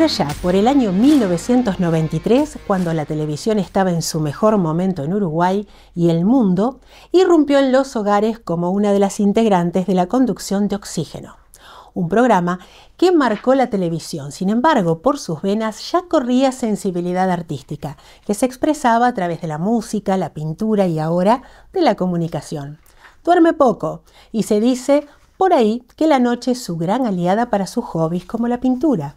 Por allá, por el año 1993, cuando la televisión estaba en su mejor momento en Uruguay y el mundo, irrumpió en los hogares como una de las integrantes de la conducción de Oxígeno, un programa que marcó la televisión. Sin embargo, por sus venas ya corría sensibilidad artística, que se expresaba a través de la música, la pintura y ahora de la comunicación. Duerme poco y se dice por ahí que la noche es su gran aliada para sus hobbies como la pintura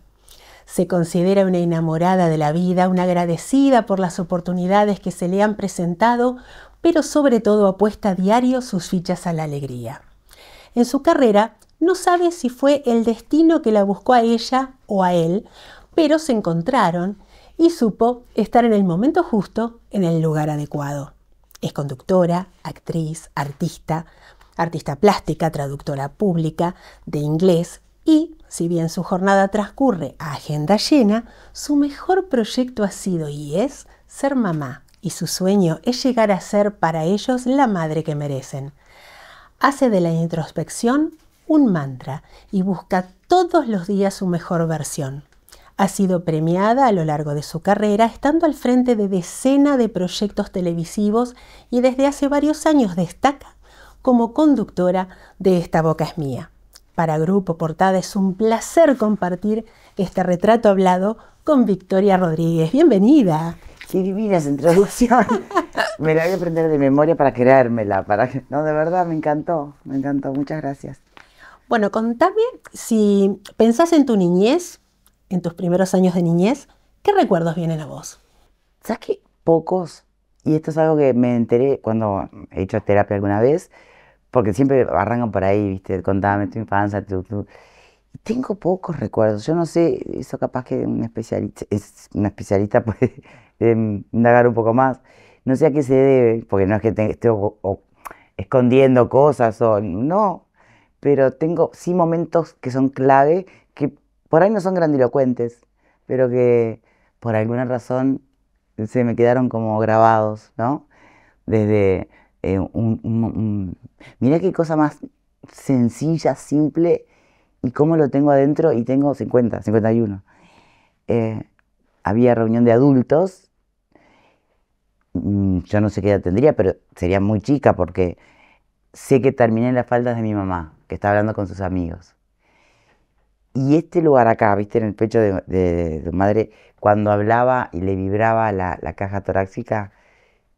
se considera una enamorada de la vida, una agradecida por las oportunidades que se le han presentado, pero sobre todo apuesta a diario sus fichas a la alegría. En su carrera, no sabe si fue el destino que la buscó a ella o a él, pero se encontraron y supo estar en el momento justo, en el lugar adecuado. Es conductora, actriz, artista, artista plástica, traductora pública de inglés y si bien su jornada transcurre a agenda llena, su mejor proyecto ha sido y es ser mamá, y su sueño es llegar a ser para ellos la madre que merecen. Hace de la introspección un mantra y busca todos los días su mejor versión. Ha sido premiada a lo largo de su carrera estando al frente de decenas de proyectos televisivos y desde hace varios años destaca como conductora de Esta Boca es Mía. Para Grupo Portada es un placer compartir este retrato hablado con Victoria Rodríguez. Bienvenida. Qué divina esa introducción. me la voy a aprender de memoria para creérmela. No, de verdad, me encantó. Me encantó. Muchas gracias. Bueno, contame si pensás en tu niñez, en tus primeros años de niñez, ¿qué recuerdos vienen a vos? ¿Sabes que pocos? Y esto es algo que me enteré cuando he hecho terapia alguna vez porque siempre arrancan por ahí, viste, contame tu infancia, tu, Tengo pocos recuerdos, yo no sé, eso capaz que un especialista, es, una especialista puede eh, indagar un poco más, no sé a qué se debe, porque no es que esté escondiendo cosas o no, pero tengo sí momentos que son clave, que por ahí no son grandilocuentes, pero que por alguna razón se me quedaron como grabados, ¿no? Desde eh, mirá qué cosa más sencilla, simple, y cómo lo tengo adentro y tengo 50, 51. Eh, había reunión de adultos, mm, yo no sé qué edad tendría, pero sería muy chica porque sé que terminé en las faldas de mi mamá, que está hablando con sus amigos. Y este lugar acá, viste, en el pecho de, madre, cuando hablaba y le vibraba la, la caja torácica,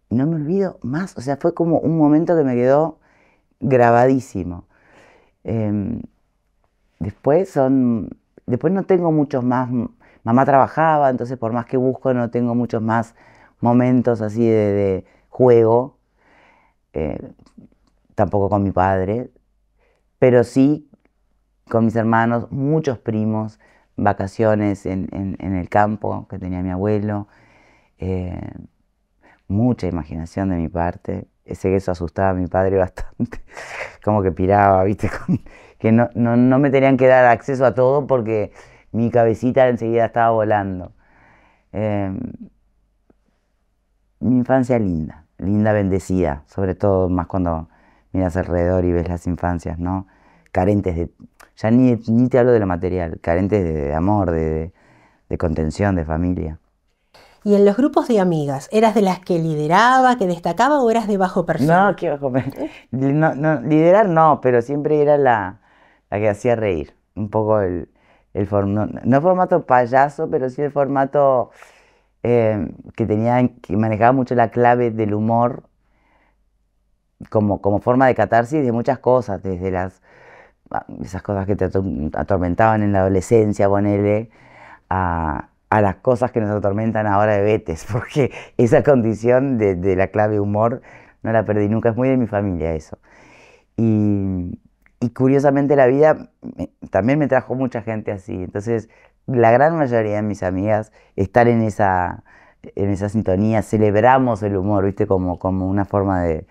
no me olvido más, o sea, fue como un momento que me quedó grabadísimo. Em, después son, después no tengo muchos más, mamá trabajaba, entonces por más que busco no tengo muchos más momentos así de, juego, eh, tampoco con mi padre, pero sí con mis hermanos, muchos primos, vacaciones en, el campo que tenía mi abuelo. Eh, mucha imaginación de mi parte. Ese queso asustaba a mi padre bastante, como que piraba, ¿viste? que no, no, no, me tenían que dar acceso a todo porque mi cabecita enseguida estaba volando. Em, mi infancia linda, linda, bendecida, sobre todo más cuando miras alrededor y ves las infancias, ¿no? Carentes de, ya ni, te hablo de lo material, carentes de, amor, de contención, de familia. Y en los grupos de amigas, ¿eras de las que lideraba, que destacaba o eras de bajo perfil? No, qué bajo liderar no, pero siempre era la, la, que hacía reír. Un poco el, el formato, no, formato payaso, pero sí el formato em, que tenía, que manejaba mucho la clave del humor como, como forma de catarsis de muchas cosas, desde las ah, esas cosas que te atormentaban en la adolescencia, ponele, a a las cosas que nos atormentan ahora de Betes, porque esa condición de, la clave humor no la perdí nunca, es muy de mi familia eso. Y, curiosamente la vida también me trajo mucha gente así, entonces la gran mayoría de mis amigas están en esa, en esa sintonía, celebramos el humor, ¿viste? Como, como una forma de,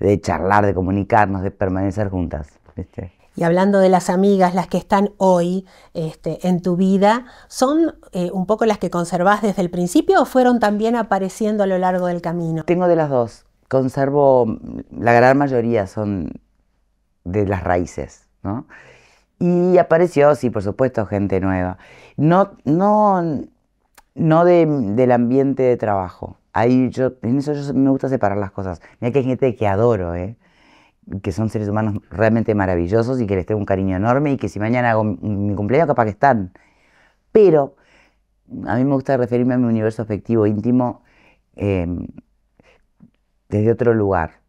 de charlar, de comunicarnos, de permanecer juntas. ¿viste? y hablando de las amigas, las que están hoy este, en tu vida, ¿son eh, un poco las que conservás desde el principio o fueron también apareciendo a lo largo del camino? Tengo de las dos. Conservo, la gran mayoría son de las raíces, ¿no? Y apareció, sí, por supuesto, gente nueva. No, no, no del ambiente de trabajo. Ahí yo, en eso yo, me gusta separar las cosas. Mira que hay gente que adoro, ¿eh? que son seres humanos realmente maravillosos y que les tengo un cariño enorme y que si mañana hago mi cumpleaños capaz que están. Pero a mí me gusta referirme a mi universo afectivo íntimo em, desde otro lugar.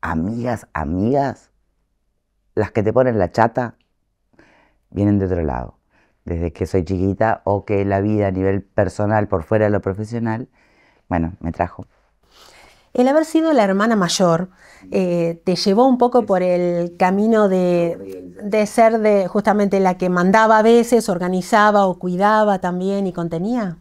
Amigas, amigas, las que te ponen la chata, vienen de otro lado. Desde que soy chiquita o que la vida a nivel personal, por fuera de lo profesional, bueno, me trajo. El haber sido la hermana mayor eh, te llevó un poco por el camino de, ser de justamente la que mandaba a veces, organizaba o cuidaba también y contenía.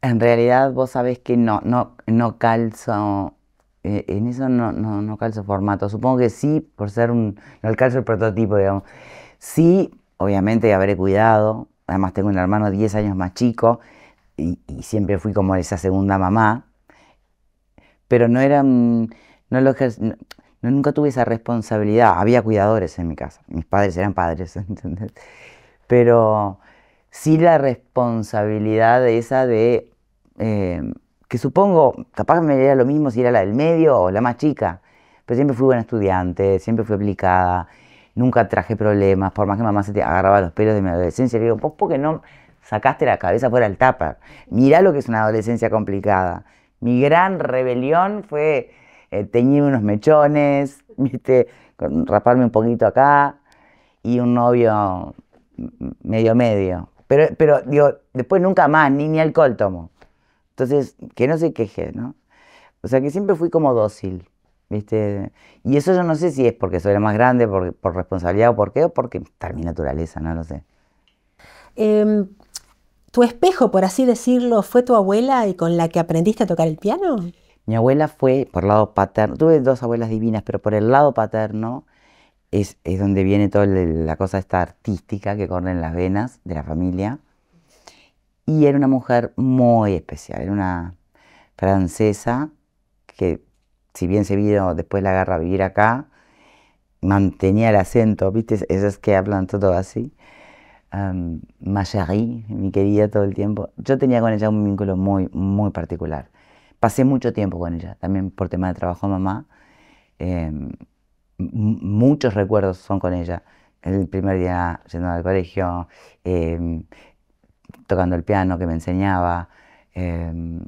En realidad vos sabés que no, no, no calzo, eh, en eso no, calzo formato. Supongo que sí, por ser un, no calzo el prototipo, digamos. Sí, obviamente habré cuidado, además tengo un hermano 10 años más chico y siempre fui como esa segunda mamá pero no eran, no no, nunca tuve esa responsabilidad. Había cuidadores en mi casa, mis padres eran padres, ¿entendés? Pero sí la responsabilidad esa de, eh, que supongo, capaz me era lo mismo si era la del medio o la más chica, pero siempre fui buena estudiante, siempre fui aplicada, nunca traje problemas, por más que mamá se te agarraba los pelos de mi adolescencia, le digo, pues porque no sacaste la cabeza fuera del tapa mirá lo que es una adolescencia complicada mi gran rebelión fue eh, teñirme unos mechones, ¿viste? raparme un poquito acá y un novio medio medio. Pero, pero digo, después nunca más, ni, ni alcohol tomo. Entonces, que no se queje, ¿no? O sea, que siempre fui como dócil, ¿viste? Y eso yo no sé si es porque soy la más grande, por, responsabilidad o por qué, o porque está mi naturaleza, no lo sé. Em, ¿Tu espejo, por así decirlo, fue tu abuela y con la que aprendiste a tocar el piano? Mi abuela fue por el lado paterno, tuve dos abuelas divinas, pero por el lado paterno es, es donde viene toda la cosa esta artística que corre en las venas de la familia. Y era una mujer muy especial, era una francesa que si bien se vino después la guerra a vivir acá, mantenía el acento, ¿viste? Esas que hablan todo así um, mi querida todo el tiempo, yo tenía con ella un vínculo muy, muy particular. Pasé mucho tiempo con ella, también por tema de trabajo mamá. Em, muchos recuerdos son con ella. El primer día yendo al colegio, em, tocando el piano que me enseñaba. Em,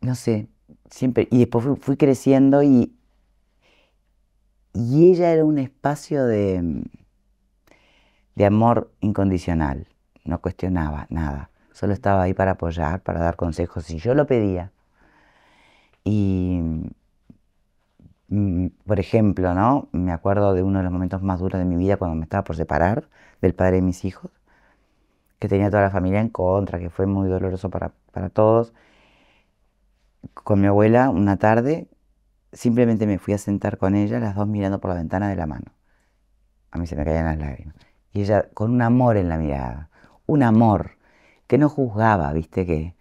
no sé, siempre. Y después fui creciendo y, y ella era un espacio de de amor incondicional. No cuestionaba nada, solo estaba ahí para apoyar, para dar consejos si yo lo pedía. Y, mm, por ejemplo, ¿no? me acuerdo de uno de los momentos más duros de mi vida cuando me estaba por separar del padre de mis hijos, que tenía toda la familia en contra, que fue muy doloroso para, para todos. Con mi abuela, una tarde, simplemente me fui a sentar con ella, las dos mirando por la ventana de la mano. A mí se me caían las lágrimas. Y ella con un amor en la mirada, un amor que no juzgaba, viste que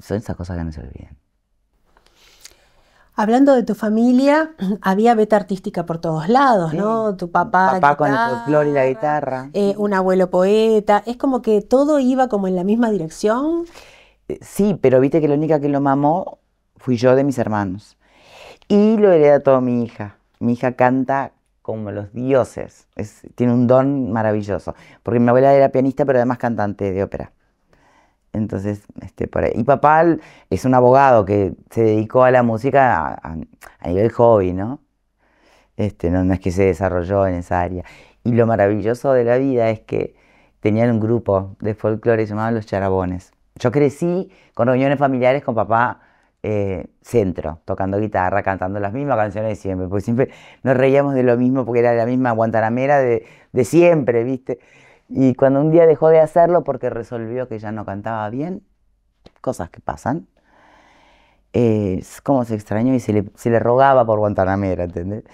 son esas cosas que no se olvidan. Hablando de tu familia, había beta artística por todos lados, ¿no? Tu papá. Papá con el folclore y la guitarra. Eh, un abuelo poeta. Es como que todo iba como en la misma dirección. Eh, sí, pero viste que la única que lo mamó fui yo de mis hermanos. Y lo heredé a toda mi hija. Mi hija canta como los dioses. tiene un don maravilloso. Porque mi abuela era pianista, pero además cantante de ópera. Entonces, este, Y papá es un abogado que se dedicó a la música a, nivel hobby, ¿no? Este, no, no es que se desarrolló en esa área. Y lo maravilloso de la vida es que tenían un grupo de folclore llamado Los Charabones. Yo crecí con reuniones familiares con papá eh, centro, tocando guitarra, cantando las mismas canciones de siempre, porque siempre nos reíamos de lo mismo porque era la misma guantanamera de, siempre, ¿viste? Y cuando un día dejó de hacerlo porque resolvió que ya no cantaba bien, cosas que pasan, eh, como se extrañó y se le, rogaba por Guantanamera, ¿entendés?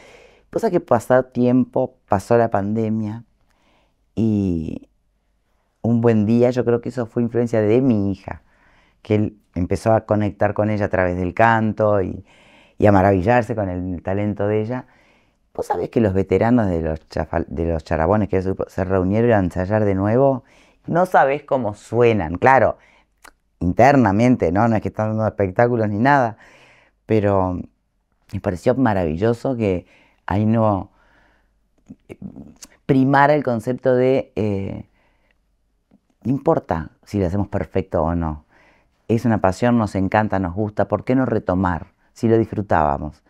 Cosa que pasó tiempo, pasó la pandemia y un buen día, yo creo que eso fue influencia de mi hija, que empezó a conectar con ella a través del canto y, a maravillarse con el talento de ella. Vos sabés que los veteranos de los, charabones que se reunieron a ensayar de nuevo, no sabés cómo suenan, claro, internamente, ¿no? No es que están dando espectáculos ni nada, pero me pareció maravilloso que ahí no eh, primara el concepto de eh, importa si lo hacemos perfecto o no es una pasión, nos encanta, nos gusta, ¿por qué no retomar si lo disfrutábamos?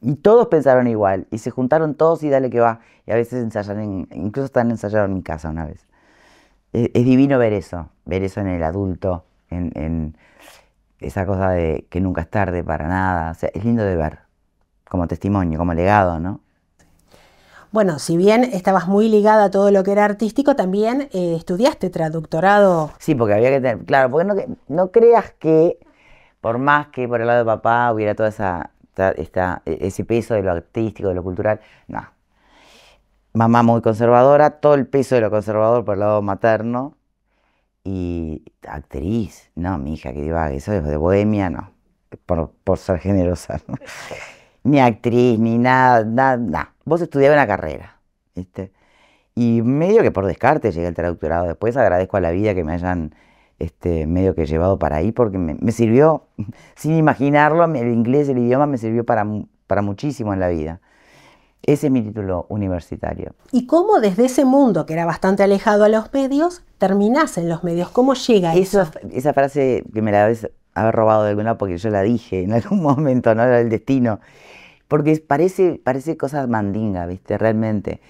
Y todos pensaron igual, y se juntaron todos y dale que va, y a veces ensayan, incluso están ensayando en mi casa una vez. E, es, divino ver eso, ver eso en el adulto, en, en, esa cosa de que nunca es tarde para nada, o sea, es lindo de ver, como testimonio, como legado, ¿no? bueno, si bien estabas muy ligada a todo lo que era artístico, también eh, estudiaste traductorado. Sí, porque había que tener, claro, porque no, no creas que por más que por el lado de papá hubiera toda esa esta, e, ese peso de lo artístico, de lo cultural, no. Mamá muy conservadora, todo el peso de lo conservador por el lado materno y actriz, no, mi hija que iba eso es de bohemia, no, por, por ser generosa ni actriz, ni nada, nada, Vos estudiaba una carrera, Y medio que por descarte llegué al traductorado. Después agradezco a la vida que me hayan este, medio que llevado para ahí, porque me, sirvió, sin imaginarlo, el inglés, el idioma me sirvió para, para muchísimo en la vida. Ese es mi título universitario. ¿Y cómo desde ese mundo que era bastante alejado a los medios, terminás en los medios? ¿Cómo llega eso? eso? Esa frase que me la ves haber robado de alguna porque yo la dije en algún momento, no era el destino. Porque parece, parece cosas mandinga, ¿viste? Realmente.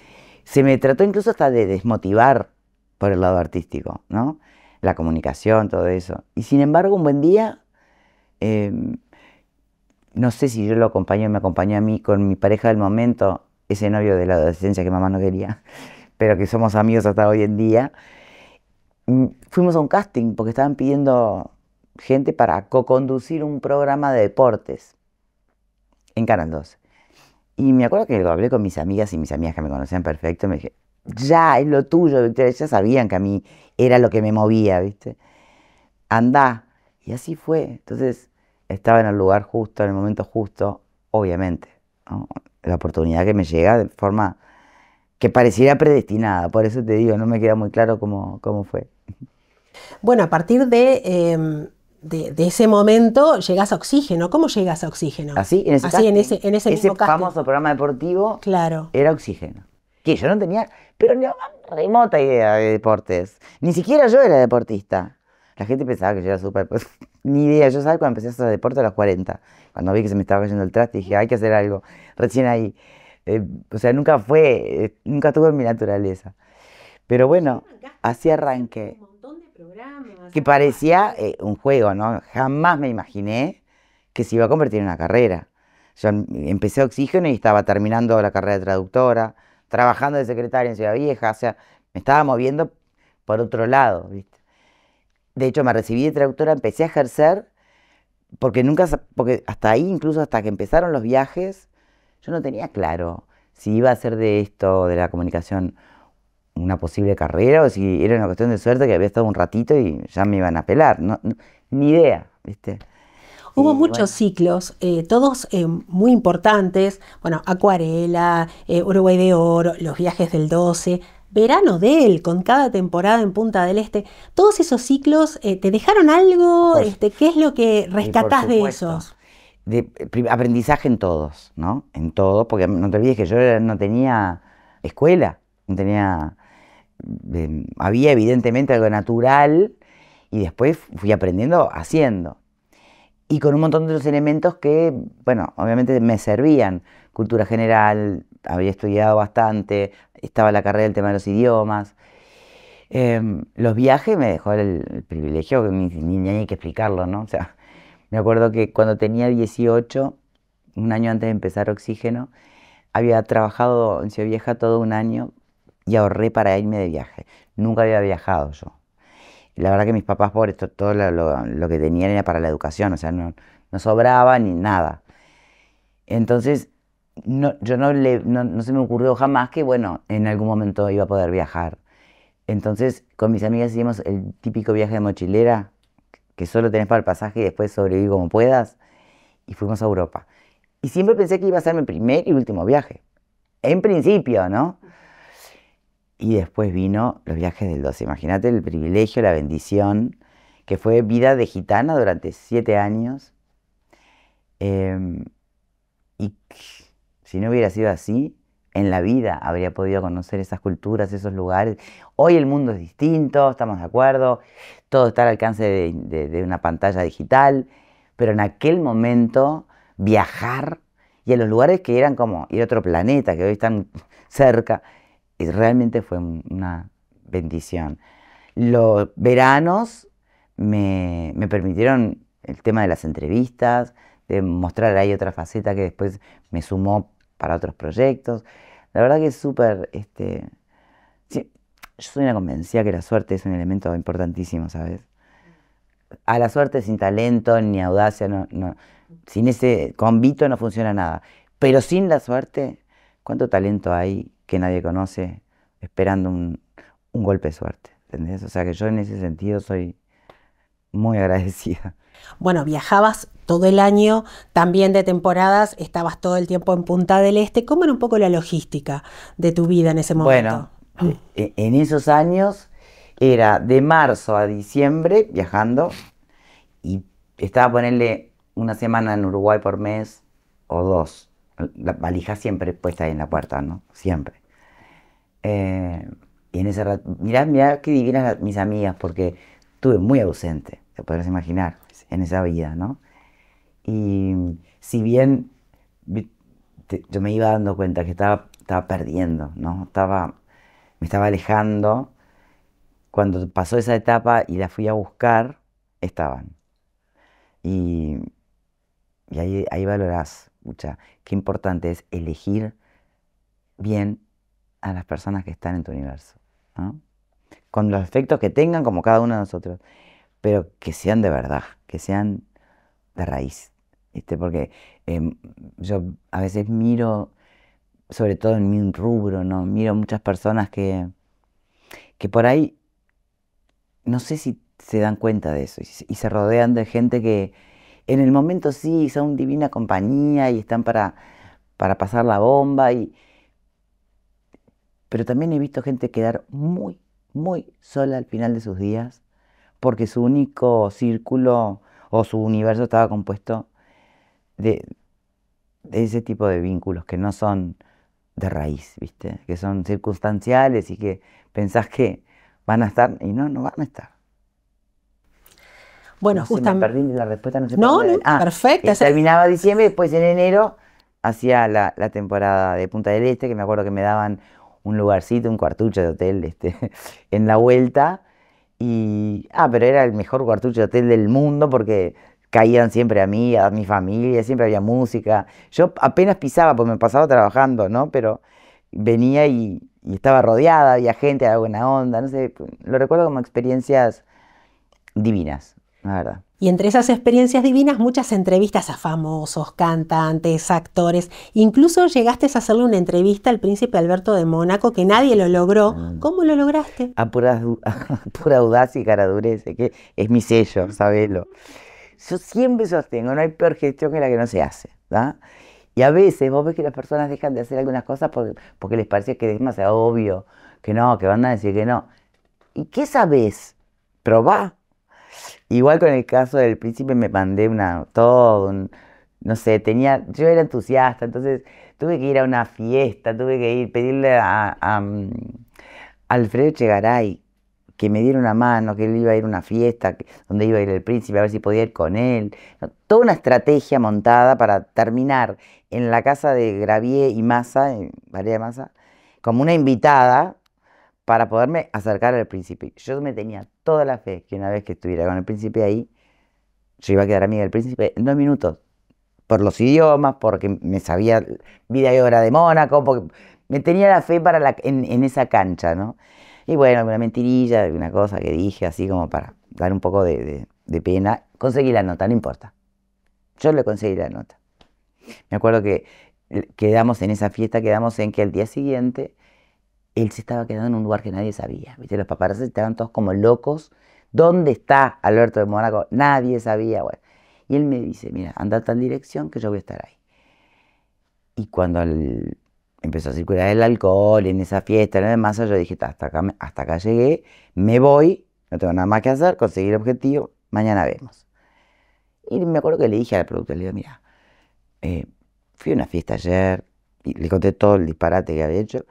Se me trató incluso hasta de desmotivar por el lado artístico, ¿no? La comunicación, todo eso. Y sin embargo, un buen día, em, no sé si yo lo acompañé o me acompañó a mí con mi pareja del momento, ese novio de la adolescencia que mamá no quería, pero que somos amigos hasta hoy en día. Mm, fuimos a un casting porque estaban pidiendo gente para co-conducir un programa de deportes en Canal 12. Y me acuerdo que lo hablé con mis amigas y mis amigas que me conocían perfecto, me dije, ya, es lo tuyo, Victoria, ya sabían que a mí era lo que me movía, ¿viste? Andá. Y así fue. Entonces, estaba en el lugar justo, en el momento justo, obviamente. La oportunidad que me llega de forma que pareciera predestinada, por eso te digo, no me queda muy claro cómo, cómo fue. Bueno, a partir de em, de, ese momento llegas a oxígeno. ¿Cómo llegas a oxígeno? Así, en ese, en ese, famoso programa deportivo claro. era oxígeno. Que yo no tenía, pero ni remota idea de deportes. Ni siquiera yo era deportista. La gente pensaba que yo era súper... Pues, ni idea. Yo sabía cuando empecé a hacer deporte a los 40. Cuando vi que se me estaba cayendo el traste, dije, hay que hacer algo. Recién ahí. Eh, o sea, nunca fue, eh, nunca nunca en mi naturaleza. Pero bueno, así arranqué. Que parecía eh, un juego, ¿no? Jamás me imaginé que se iba a convertir en una carrera. Yo empecé Oxígeno y estaba terminando la carrera de traductora, trabajando de secretaria en Ciudad Vieja, o sea, me estaba moviendo por otro lado, De hecho, me recibí de traductora, empecé a ejercer, porque nunca, porque hasta ahí, incluso hasta que empezaron los viajes, yo no tenía claro si iba a ser de esto, de la comunicación una posible carrera o si era una cuestión de suerte que había estado un ratito y ya me iban a pelar. No, ni idea, ¿viste? Hubo muchos ciclos, eh, todos eh, muy importantes, bueno, Acuarela, eh, Uruguay de Oro, los viajes del 12, Verano de él, con cada temporada en Punta del Este, todos esos ciclos, ¿te dejaron algo? este, ¿Qué es lo que rescatás de esos? De, aprendizaje en todos, ¿no? En todos, porque no te olvides que yo no tenía escuela, no tenía había evidentemente algo natural y después fui aprendiendo haciendo. Y con un montón de los elementos que, bueno, obviamente me servían. Cultura general, había estudiado bastante, estaba la carrera del tema de los idiomas. Em, los viajes me dejó el, privilegio, que ni, ni, ni, hay que explicarlo, ¿no? O sea, me acuerdo que cuando tenía 18, un año antes de empezar Oxígeno, había trabajado en Ciudad Vieja todo un año y ahorré para irme de viaje. Nunca había viajado yo. La verdad que mis papás, por esto todo lo, que tenían era para la educación, o sea, no, sobraba ni nada. Entonces, no, yo no, le, no, se me ocurrió jamás que, bueno, en algún momento iba a poder viajar. Entonces, con mis amigas hicimos el típico viaje de mochilera, que solo tenés para el pasaje y después sobrevivir como puedas, y fuimos a Europa. Y siempre pensé que iba a ser mi primer y último viaje. En principio, ¿no? Y después vino los viajes del 12. Imagínate el privilegio, la bendición, que fue vida de gitana durante siete años. Em, y si no hubiera sido así, en la vida habría podido conocer esas culturas, esos lugares. Hoy el mundo es distinto, estamos de acuerdo, todo está al alcance de, una pantalla digital, pero en aquel momento viajar y a los lugares que eran como ir a otro planeta, que hoy están cerca, y realmente fue una bendición. Los veranos me, permitieron el tema de las entrevistas, de mostrar ahí otra faceta que después me sumó para otros proyectos. La verdad que es súper, este, yo soy una convencida que la suerte es un elemento importantísimo, ¿sabes? A la suerte sin talento ni audacia, no, no, sin ese convito no funciona nada. Pero sin la suerte, ¿cuánto talento hay que nadie conoce, esperando un, golpe de suerte. ¿Entendés? O sea que yo en ese sentido soy muy agradecida. Bueno, viajabas todo el año, también de temporadas, estabas todo el tiempo en Punta del Este. ¿Cómo era un poco la logística de tu vida en ese momento? Bueno, mm. e, en esos años era de marzo a diciembre viajando y estaba ponerle una semana en Uruguay por mes o dos la valija siempre puesta en la puerta, ¿no? Siempre. Eh, y en ese rato, mirá, mirá qué divinas mis amigas, porque estuve muy ausente, te podrás imaginar, en esa vida, ¿no? Y si bien yo me iba dando cuenta que estaba, estaba perdiendo, ¿no? Estaba, me estaba alejando. Cuando pasó esa etapa y la fui a buscar, estaban. Y, ahí, ahí valorás escucha, qué importante es elegir bien a las personas que están en tu universo, con los efectos que tengan como cada uno de nosotros, pero que sean de verdad, que sean de raíz, porque em, yo a veces miro, sobre todo en mi rubro, ¿no? miro muchas personas que, que por ahí no sé si se dan cuenta de eso y, se rodean de gente que, en el momento sí, son divina compañía y están para, para pasar la bomba. Y... Pero también he visto gente quedar muy, muy sola al final de sus días porque su único círculo o su universo estaba compuesto de, de ese tipo de vínculos que no son de raíz, ¿viste? Que son circunstanciales y que pensás que van a estar y no, no van a estar. Bueno, justo. justamente. la respuesta, no sé No, ah, perfecto. terminaba diciembre, después en enero hacía la, temporada de Punta del Este, que me acuerdo que me daban un lugarcito, un cuartucho de hotel este, en la vuelta. Y, ah, pero era el mejor cuartucho de hotel del mundo porque caían siempre a mí, a mi familia, siempre había música. Yo apenas pisaba, porque me pasaba trabajando, ¿no? Pero venía y, estaba rodeada, había gente, había buena onda, no sé. Lo recuerdo como experiencias divinas. Y entre esas experiencias divinas, muchas entrevistas a famosos, cantantes, actores. Incluso llegaste a hacerle una entrevista al príncipe Alberto de Mónaco, que nadie lo logró. Ah, ¿Cómo lo lograste? A pura, audacia y caradureza, que es mi sello, sabelo. Yo siempre sostengo, no hay peor gestión que la que no se hace. Y a veces vos ves que las personas dejan de hacer algunas cosas porque, les parece que es demasiado obvio, que no, que van a decir que no. ¿Y qué sabes? Probá Igual con el caso del príncipe me mandé una, todo, no sé, tenía, yo era entusiasta, entonces tuve que ir a una fiesta, tuve que ir, pedirle a, a, a mm, Alfredo Chegaray que me diera una mano, que él iba a ir a una fiesta, donde iba a ir el príncipe, a ver si podía ir con él. toda una estrategia montada para terminar en la casa de Gravier y Massa, en Valeria Massa, como una invitada, para poderme acercar al príncipe. Yo me tenía toda la fe que una vez que estuviera con el príncipe ahí, yo iba a quedar amiga del príncipe en dos minutos. Por los idiomas, porque me sabía vida y obra de Mónaco, porque me tenía la fe para la, en, esa cancha, ¿no? Y bueno, una mentirilla, una cosa que dije así como para dar un poco de, de, pena. Conseguí la nota, no importa. Yo le conseguí la nota. Me acuerdo que eh, quedamos en esa fiesta, quedamos en que el día siguiente él se estaba quedando en un lugar que nadie sabía. ¿viste? Los paparazzi estaban todos como locos. ¿Dónde está Alberto de Monaco? Nadie sabía. Y él me dice, mira, anda tal dirección que yo voy a estar ahí. Y cuando empezó a circular el alcohol en esa fiesta, en masa, yo dije, hasta acá, hasta acá llegué, me voy, no tengo nada más que hacer, conseguir el objetivo, mañana vemos. Y me acuerdo que le dije al productor, le digo, mira, eh, fui a una fiesta ayer, y le conté todo el disparate que había hecho,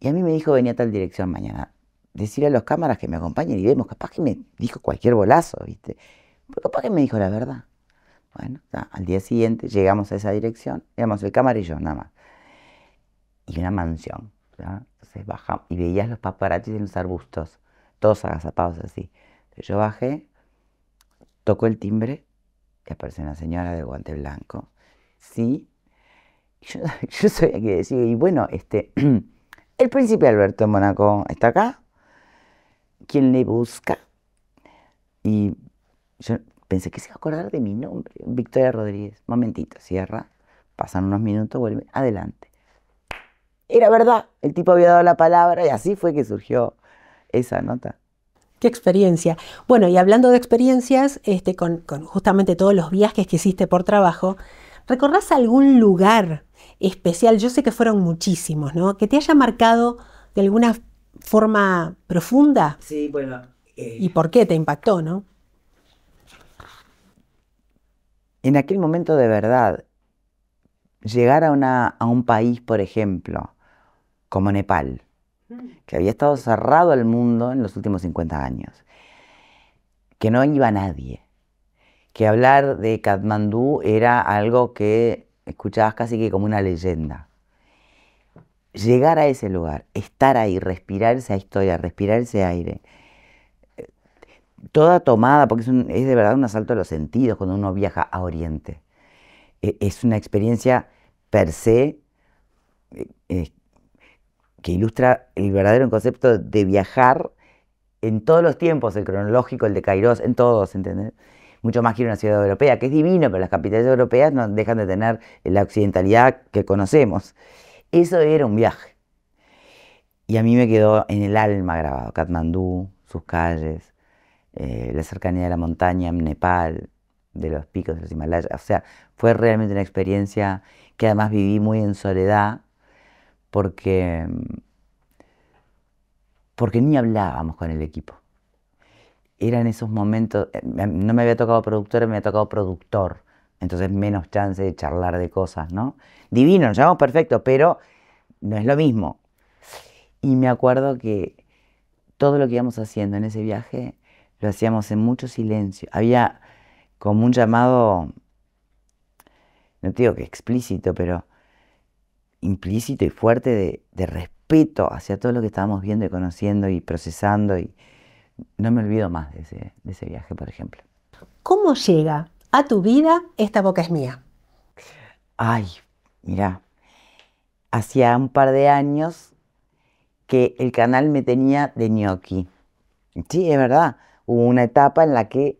y a mí me dijo, venía tal dirección mañana. decir a los cámaras que me acompañen y vemos. Capaz que me dijo cualquier bolazo, ¿viste? Porque capaz que me dijo la verdad. Bueno, al día siguiente llegamos a esa dirección, éramos el cámara y yo nada más. Y una mansión, Entonces bajamos y veías los paparazzis en los arbustos, todos agazapados así. yo bajé, tocó el timbre y aparece una señora de guante blanco. Sí. yo, sabía que decir, y bueno, este... El príncipe Alberto de Mónaco está acá. ¿Quién le busca? Y yo pensé que se iba a acordar de mi nombre. Victoria Rodríguez. Momentito, cierra. Pasan unos minutos, vuelve. Adelante. Era verdad. El tipo había dado la palabra y así fue que surgió esa nota. Qué experiencia. Bueno, y hablando de experiencias, este, con, con justamente todos los viajes que hiciste por trabajo, ¿recordás algún lugar especial, yo sé que fueron muchísimos, ¿no? Que te haya marcado de alguna forma profunda. Sí, bueno. Eh. ¿Y por qué te impactó, no? En aquel momento de verdad, llegar a, una, a un país, por ejemplo, como Nepal, mm. que había estado cerrado al mundo en los últimos 50 años, que no iba nadie, que hablar de Katmandú era algo que escuchabas casi que como una leyenda. Llegar a ese lugar, estar ahí, respirar esa historia, respirar ese aire, toda tomada, porque es, de verdad un asalto a los sentidos cuando uno viaja a Oriente. E, es una experiencia per se eh, eh, que ilustra el verdadero concepto de viajar en todos los tiempos, el cronológico, el de Kairos, en todos, ¿entendés? mucho más que una ciudad europea, que es divino, pero las capitales europeas no dejan de tener la occidentalidad que conocemos. Eso era un viaje. Y a mí me quedó en el alma grabado Katmandú, sus calles, eh, la cercanía de la montaña, Nepal, de los picos de los Himalayas. O sea, fue realmente una experiencia que además viví muy en soledad porque, mm, porque ni hablábamos con el equipo era en esos momentos, eh, no me había tocado productor, me había tocado productor. Entonces menos chance de charlar de cosas, ¿no? Divino, nos llamamos perfecto, pero no es lo mismo. Y me acuerdo que todo lo que íbamos haciendo en ese viaje lo hacíamos en mucho silencio. Había como un llamado, no te digo que explícito, pero implícito y fuerte de, de respeto hacia todo lo que estábamos viendo y conociendo y procesando y, no me olvido más de ese, viaje, por ejemplo. ¿Cómo llega a tu vida esta boca es mía? Ay, mira, hacía un par de años que el canal me tenía de ñoqui. Sí, es verdad. Hubo una etapa en la que,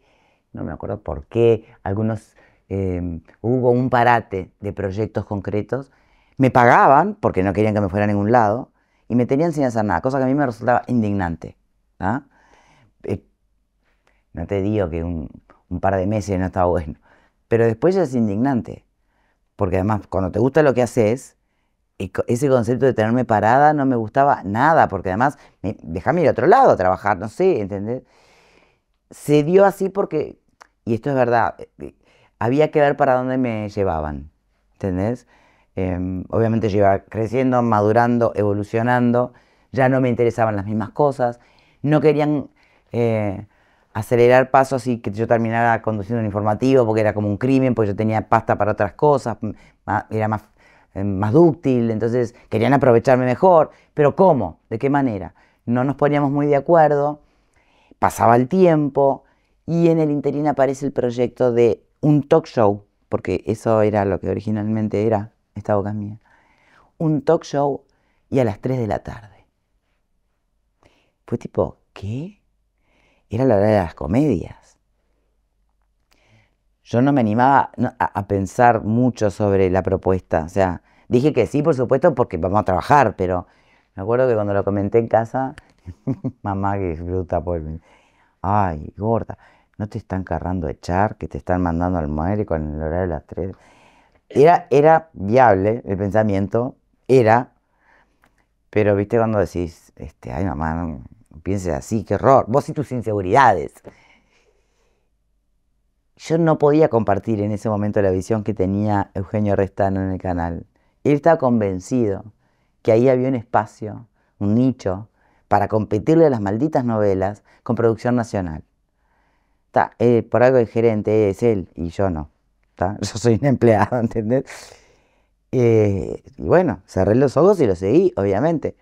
no me acuerdo por qué, algunos, em, hubo un parate de proyectos concretos. Me pagaban porque no querían que me fuera a ningún lado y me tenían sin hacer nada, cosa que a mí me resultaba indignante. ¿ah? No te digo que un, par de meses no estaba bueno. Pero después ya es indignante. Porque además, cuando te gusta lo que haces, ese concepto de tenerme parada no me gustaba nada, porque además, me, déjame ir a otro lado a trabajar, no sé, ¿entendés? Se dio así porque, y esto es verdad, eh, eh, había que ver para dónde me llevaban, ¿entendés? Em, obviamente yo iba creciendo, madurando, evolucionando, ya no me interesaban las mismas cosas, no querían... Eh, acelerar pasos y que yo terminara conduciendo un informativo porque era como un crimen, porque yo tenía pasta para otras cosas, era más, eh, más dúctil, entonces querían aprovecharme mejor, pero ¿cómo? ¿De qué manera? No nos poníamos muy de acuerdo, pasaba el tiempo y en el interín aparece el proyecto de un talk show, porque eso era lo que originalmente era, esta boca mía, un talk show y a las 3 de la tarde. Fue tipo, ¿qué? era la hora de las comedias. Yo no me animaba a, pensar mucho sobre la propuesta. O sea, dije que sí, por supuesto, porque vamos a trabajar, pero me acuerdo que cuando lo comenté en casa, mamá que disfruta por pues, mí. Ay, gorda, no te están carrando a echar, que te están mandando al muere con el horario de las tres Era, era viable el pensamiento, era, pero viste cuando decís, este, ay mamá, pienses así, qué horror, vos y tus inseguridades. Yo no podía compartir en ese momento la visión que tenía Eugenio Restano en el canal. Él estaba convencido que ahí había un espacio, un nicho, para competirle a las malditas novelas con producción nacional. está eh, por algo el gerente es él y yo no. yo soy un empleado, ¿entendés? Eh, y bueno, cerré los ojos y lo seguí, obviamente.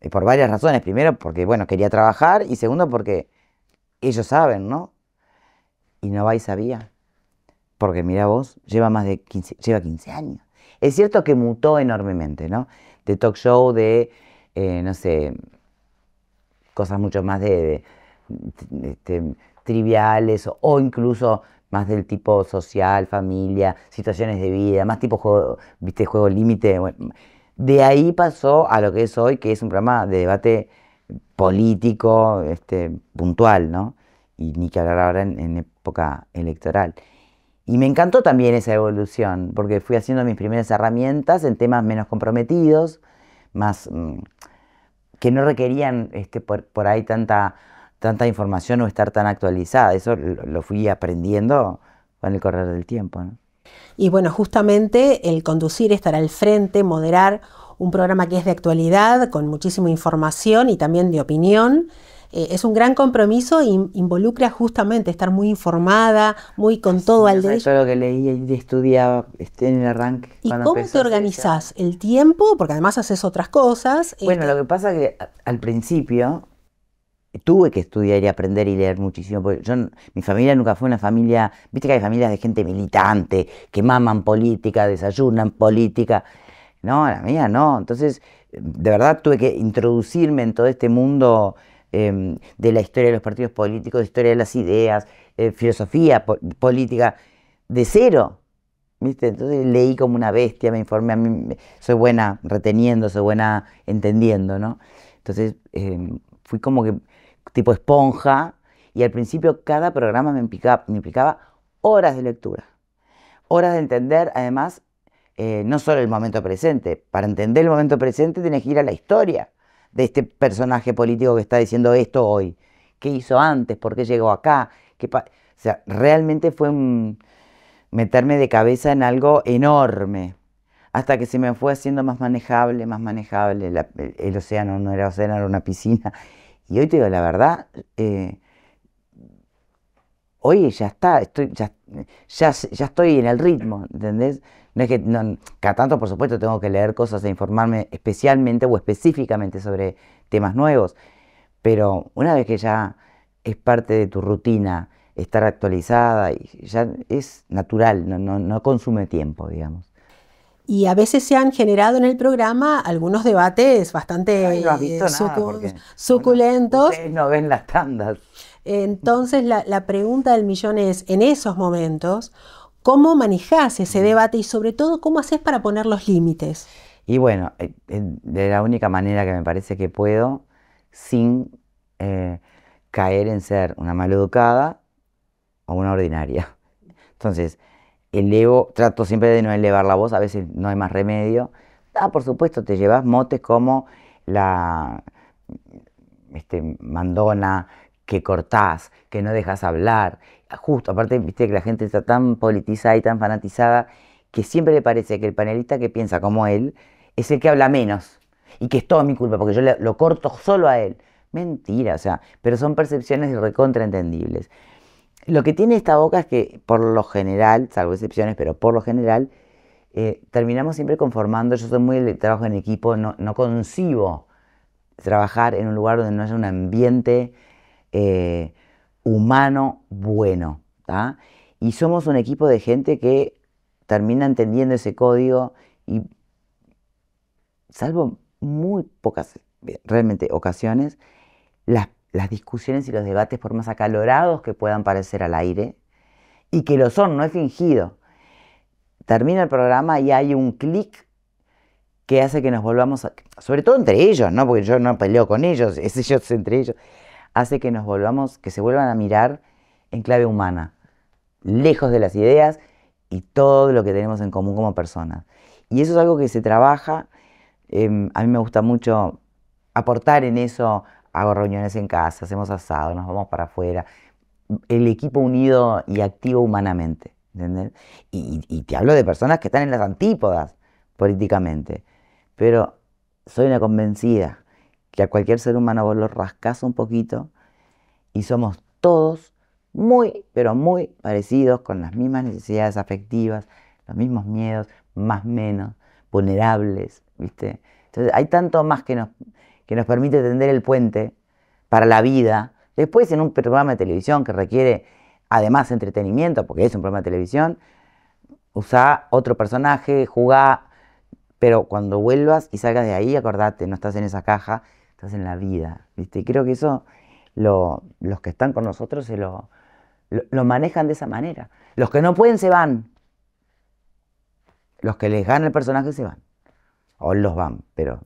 Eh, por varias razones. Primero, porque, bueno, quería trabajar y segundo, porque ellos saben, ¿no? Y no vais y sabía. Porque mira vos, lleva más de 15, lleva 15 años. Es cierto que mutó enormemente, ¿no? De talk show, de, eh, no sé, cosas mucho más de, este, triviales o, incluso más del tipo social, familia, situaciones de vida, más tipo juego, viste, juego límite. De ahí pasó a lo que es hoy, que es un programa de debate político, este, puntual, ¿no? Y ni que hablar ahora en, época electoral. Y me encantó también esa evolución, porque fui haciendo mis primeras herramientas en temas menos comprometidos, más mm, que no requerían este, por, ahí tanta, tanta información o estar tan actualizada. Eso lo, lo fui aprendiendo con el correr del tiempo. ¿no? Y bueno, justamente el conducir, estar al frente, moderar un programa que es de actualidad, con muchísima información y también de opinión. Eh, es un gran compromiso e involucra justamente estar muy informada, muy con todo al derecho. es lo que leía y estudiaba este, en el arranque. ¿Y cómo te organizás el tiempo? Porque además haces otras cosas. Bueno, este lo que pasa que al principio tuve que estudiar y aprender y leer muchísimo. Porque yo, mi familia nunca fue una familia, viste que hay familias de gente militante, que maman política, desayunan política. No, la mía no. Entonces, de verdad tuve que introducirme en todo este mundo em, de la historia de los partidos políticos, de historia de las ideas, eh, filosofía política, de cero. ¿Viste? Entonces leí como una bestia, me informé, a mí, soy buena reteniendo, soy buena entendiendo, ¿no? Entonces em, fui como que tipo esponja, y al principio cada programa me implicaba, horas de lectura, horas de entender, además, eh, no solo el momento presente, para entender el momento presente tienes que ir a la historia de este personaje político que está diciendo esto hoy, qué hizo antes, por qué llegó acá, que o sea, realmente fue un meterme de cabeza en algo enorme, hasta que se me fue haciendo más manejable, más manejable, el, el, océano no era océano, era una piscina, y hoy te digo, la verdad, eh, hoy ya está, estoy, ya, ya, ya, estoy en el ritmo, ¿entendés? No es que, cada tanto, por supuesto, tengo que leer cosas e informarme especialmente o específicamente sobre temas nuevos, pero una vez que ya es parte de tu rutina estar actualizada, y ya es natural, no, no consume tiempo, digamos. Y a veces se han generado en el programa algunos debates bastante eh, suculentos. no ven las tandas. Entonces la, pregunta del millón es, en esos momentos, ¿cómo manejás ese debate y sobre todo cómo haces para poner los límites? Y bueno, eh, eh, de la única manera que me parece que puedo, sin caer en ser una maleducada o una ordinaria. Entonces, elevo, trato siempre de no elevar la voz, a veces no hay más remedio. Ah, por supuesto, te llevas motes como la este, mandona, que cortás, que no dejas hablar. Ah, justo, aparte, viste que la gente está tan politizada y tan fanatizada que siempre le parece que el panelista que piensa como él es el que habla menos y que es toda mi culpa porque yo lo corto solo a él. Mentira, o sea, pero son percepciones recontraentendibles. Lo que tiene esta boca es que por lo general, salvo excepciones, pero por lo general, eh, terminamos siempre conformando, yo soy muy trabajo en equipo, no, concibo trabajar en un lugar donde no haya un ambiente eh, humano bueno. Y somos un equipo de gente que termina entendiendo ese código y salvo muy pocas realmente ocasiones, las las discusiones y los debates, por más acalorados que puedan parecer al aire, y que lo son, no es fingido. Termina el programa y hay un clic que hace que nos volvamos, sobre todo entre ellos, ¿no? porque yo no peleo con ellos, es ellos entre ellos, hace que nos volvamos, que se vuelvan a mirar en clave humana, lejos de las ideas y todo lo que tenemos en común como personas. Y eso es algo que se trabaja, em, a mí me gusta mucho aportar en eso hago reuniones en casa, hacemos asado, nos vamos para afuera. El equipo unido y activo humanamente. Y, te hablo de personas que están en las antípodas políticamente. Pero soy una convencida que a cualquier ser humano vos lo rascás un poquito y somos todos muy, pero muy parecidos, con las mismas necesidades afectivas, los mismos miedos, más menos, vulnerables, ¿viste? Entonces hay tanto más que nos, que nos permite tender el puente para la vida. Después en un programa de televisión que requiere además entretenimiento, porque es un programa de televisión, usa otro personaje, jugá, pero cuando vuelvas y salgas de ahí, acordate, no estás en esa caja, estás en la vida. ¿viste? creo que eso los que están con nosotros se lo, lo, manejan de esa manera. Los que no pueden se van. Los que les gana el personaje se van. O los van, pero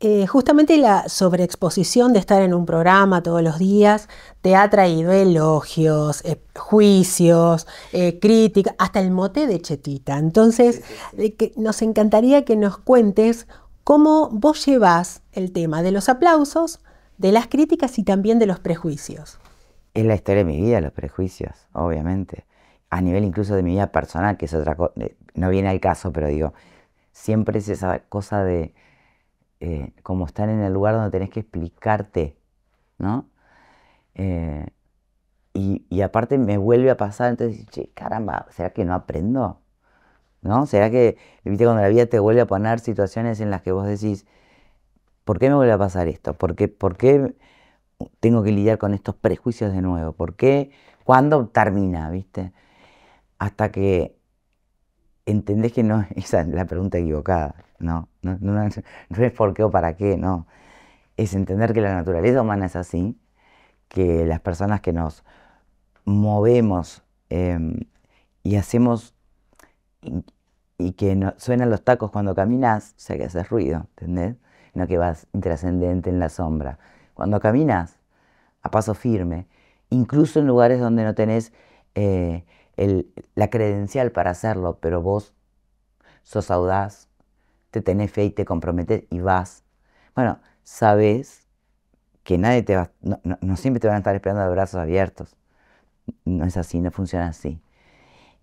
Eh, justamente la sobreexposición de estar en un programa todos los días te ha traído elogios, eh, juicios, eh, críticas, hasta el mote de Chetita. Entonces, que nos encantaría que nos cuentes cómo vos llevas el tema de los aplausos, de las críticas y también de los prejuicios. Es la historia de mi vida, los prejuicios, obviamente. A nivel incluso de mi vida personal, que es otra cosa, no viene al caso, pero digo, siempre es esa cosa de eh, como estar en el lugar donde tenés que explicarte, ¿no? Eh, y, aparte me vuelve a pasar, entonces, che, caramba, ¿será que no aprendo? ¿No? ¿Será que, viste, cuando la vida te vuelve a poner situaciones en las que vos decís, ¿por qué me vuelve a pasar esto? ¿Por qué, tengo que lidiar con estos prejuicios de nuevo? ¿Por qué? ¿Cuándo termina, viste? Hasta que entendés que no, esa es la pregunta equivocada no, no, no, es por qué o para qué, no. Es entender que la naturaleza humana es así, que las personas que nos movemos em, y hacemos y, que suenan los tacos cuando caminas, o sea que haces ruido, ¿entendés? No que vas intrascendente en la sombra. Cuando caminas a paso firme, incluso en lugares donde no tenés eh, la credencial para hacerlo, pero vos sos audaz, te tenés fe y te comprometes y vas. Bueno, sabes que nadie te va, no, siempre te van a estar esperando de brazos abiertos. No es así, no funciona así.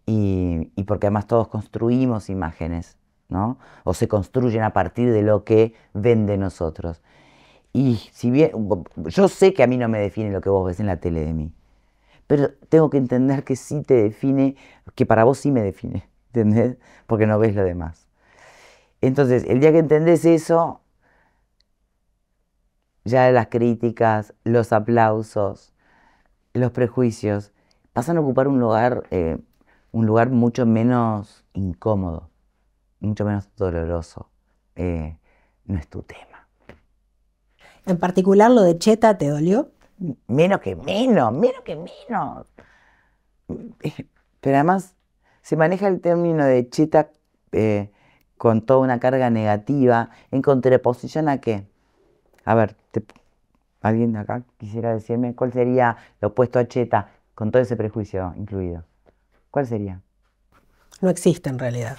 Y, y, porque además todos construimos imágenes, ¿no? O se construyen a partir de lo que ven de nosotros. Y si bien, yo sé que a mí no me define lo que vos ves en la tele de mí, pero tengo que entender que sí te define, que para vos sí me define, ¿entendés? Porque no ves lo demás. Entonces, el día que entendés eso, ya las críticas, los aplausos, los prejuicios, pasan a ocupar un lugar, eh, un lugar mucho menos incómodo, mucho menos doloroso. Eh, no es tu tema. En particular lo de Cheta, ¿te dolió? Menos que menos, menos que menos. Eh, pero además se maneja el término de Cheta con toda una carga negativa, en contraposición a qué? A ver, ¿alguien de acá quisiera decirme cuál sería lo opuesto a cheta, con todo ese prejuicio incluido. ¿Cuál sería? No existe en realidad.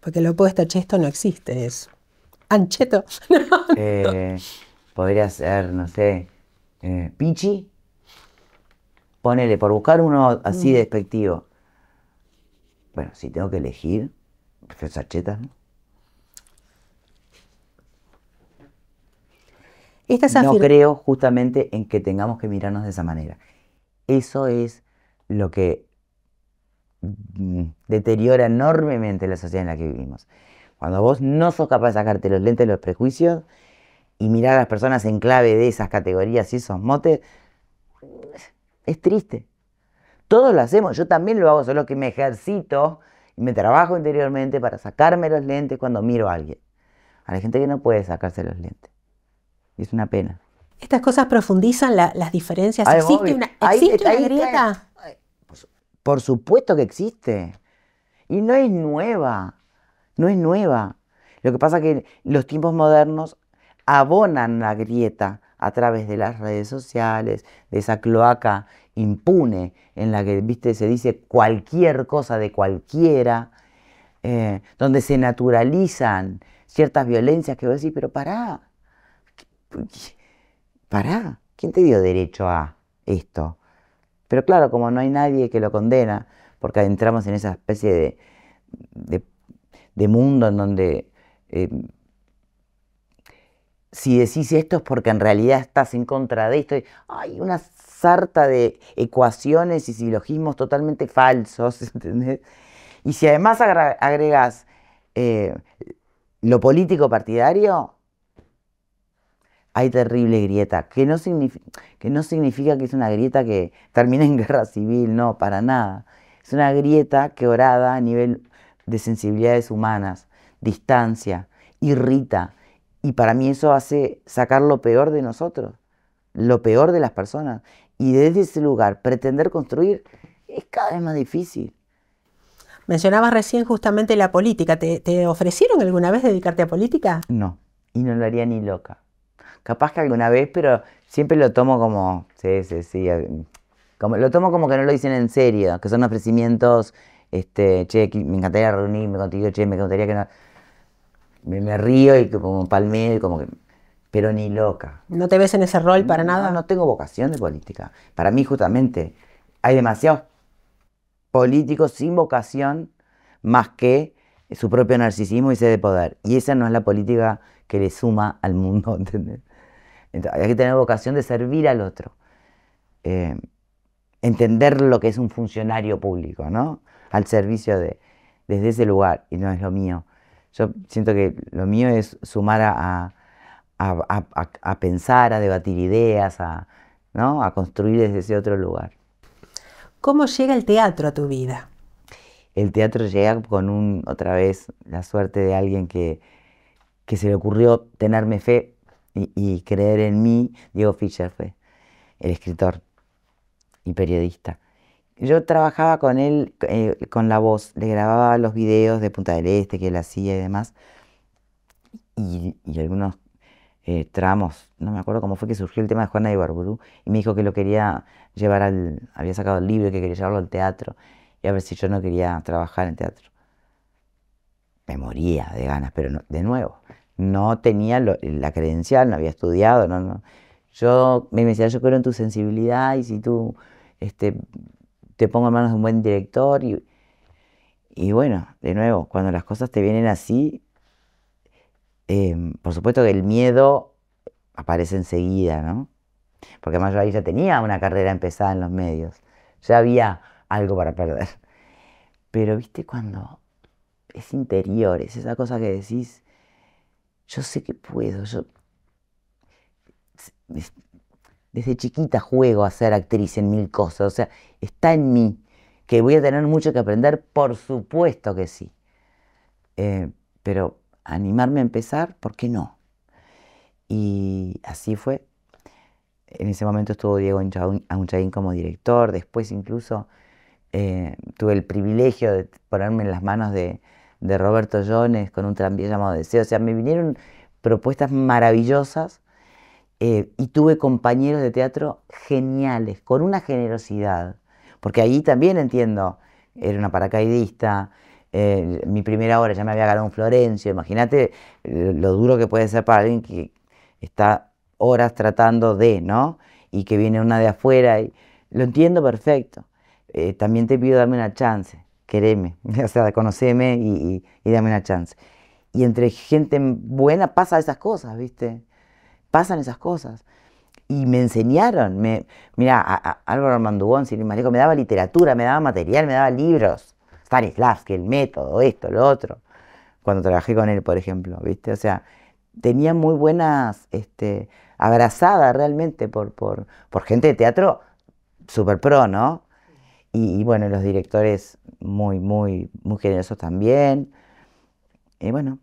Porque lo opuesto a cheto no existe, es ancheto. Eh, podría ser, no sé, eh, pichi. Ponele, por buscar uno así mm. despectivo. Bueno, si tengo que elegir, sachetas, pues, ¿no? no creo justamente en que tengamos que mirarnos de esa manera. Eso es lo que mm, deteriora enormemente la sociedad en la que vivimos. Cuando vos no sos capaz de sacarte los lentes de los prejuicios y mirar a las personas en clave de esas categorías y esos motes, es triste. Todos lo hacemos, yo también lo hago, solo que me ejercito y me trabajo interiormente para sacarme los lentes cuando miro a alguien. A la gente que no puede sacarse los lentes. Y es una pena. Estas cosas profundizan las diferencias. ¿Existe una, grieta? por supuesto que existe. Y no es nueva. No es nueva. Lo que pasa es que los tiempos modernos abonan la grieta a través de las redes sociales, de esa cloaca impune, en la que ¿viste? se dice cualquier cosa de cualquiera, eh, donde se naturalizan ciertas violencias que vos decís, pero pará, pará, ¿quién te dio derecho a esto? Pero claro, como no hay nadie que lo condena, porque entramos en esa especie de, mundo en donde... Eh, si decís esto es porque en realidad estás en contra de esto. Hay una sarta de ecuaciones y silogismos totalmente falsos, ¿entendés? Y si además agregas eh, lo político partidario, hay terrible grieta, que no, significa que es una grieta que termina en guerra civil, no, para nada. Es una grieta que orada a nivel de sensibilidades humanas, distancia, irrita y para mí eso hace sacar lo peor de nosotros, lo peor de las personas. Y desde ese lugar, pretender construir es cada vez más difícil. Mencionabas recién justamente la política. ¿Te, ofrecieron alguna vez dedicarte a política? No, y no lo haría ni loca. Capaz que alguna vez, pero siempre lo tomo como, sí, sí, sí, eh, como, lo tomo como que no lo dicen en serio, que son ofrecimientos, este, che, me encantaría reunirme contigo, che, me encantaría que no me, río y como palmeo como que pero ni loca. ¿No te ves en ese rol para nada? No, tengo vocación de política. Para mí, justamente, hay demasiados políticos sin vocación más que su propio narcisismo y sed de poder. Y esa no es la política que le suma al mundo, ¿entendés? Entonces, hay que tener vocación de servir al otro. Eh, entender lo que es un funcionario público, ¿no? Al servicio de, desde ese lugar, y no es lo mío. Yo siento que lo mío es sumar a, a, a, pensar, a debatir ideas, a, ¿no? a construir desde ese otro lugar. ¿Cómo llega el teatro a tu vida? El teatro llega con un, otra vez, la suerte de alguien que, que se le ocurrió tenerme fe y, y creer en mí. Diego Fischer fue el escritor y periodista yo trabajaba con él, eh, con la voz, le grababa los videos de Punta del Este que él hacía y demás, y, algunos eh, tramos, no me acuerdo cómo fue que surgió el tema de Juana de y me dijo que lo quería llevar al, había sacado el libro y que quería llevarlo al teatro, y a ver si yo no quería trabajar en teatro. Me moría de ganas, pero de nuevo, no tenía la credencial, no había estudiado, no, no. Yo me decía, yo creo en tu sensibilidad y si tú este, te pongo en manos de un buen director y, bueno, de nuevo, cuando las cosas te vienen así, em, por supuesto que el miedo aparece enseguida, ¿no? Porque además yo ya tenía una carrera empezada en los medios, ya había algo para perder. Pero viste cuando es interior, es esa cosa que decís, yo sé que puedo, yo desde chiquita juego a ser actriz en mil cosas, o sea, está en mí, que voy a tener mucho que aprender, por supuesto que sí. Eh, pero animarme a empezar, ¿por qué no? Y así fue. En ese momento estuvo Diego Aunchaín como director, después incluso eh, tuve el privilegio de ponerme en las manos de, Roberto Jones con un tranvía llamado Deseo, o sea, me vinieron propuestas maravillosas eh, y tuve compañeros de teatro geniales, con una generosidad, porque ahí también entiendo, era una paracaidista, eh, mi primera hora ya me había ganado un Florencio, imagínate eh, lo duro que puede ser para alguien que está horas tratando de, ¿no? Y que viene una de afuera, lo entiendo perfecto. también te pido darme una chance, quereme, o sea, conoceme y, y dame una chance. Y entre gente buena pasa esas cosas, ¿viste? pasan esas cosas. Y me enseñaron, me, mira, Álvaro Armandugón, sin me me daba literatura, me daba material, me daba libros. Stanislavski, el método, esto, lo otro. Cuando trabajé con él, por ejemplo, ¿viste? O sea, tenía muy buenas, este, abrazada realmente por, por, por gente de teatro súper pro, ¿no? Y, y, bueno, los directores muy, muy, muy generosos también. Y bueno,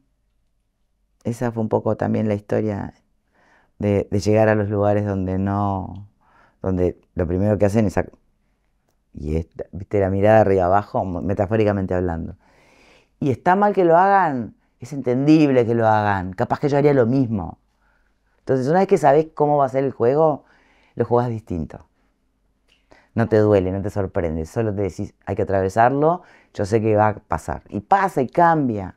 esa fue un poco también la historia de, llegar a los lugares donde no, donde lo primero que hacen es, y viste la mirada arriba abajo, metafóricamente hablando. Y está mal que lo hagan, es entendible que lo hagan, capaz que yo haría lo mismo. Entonces una vez que sabes cómo va a ser el juego, lo jugás distinto. No te duele, no te sorprende, solo te decís, hay que atravesarlo, yo sé que va a pasar. Y pasa y cambia.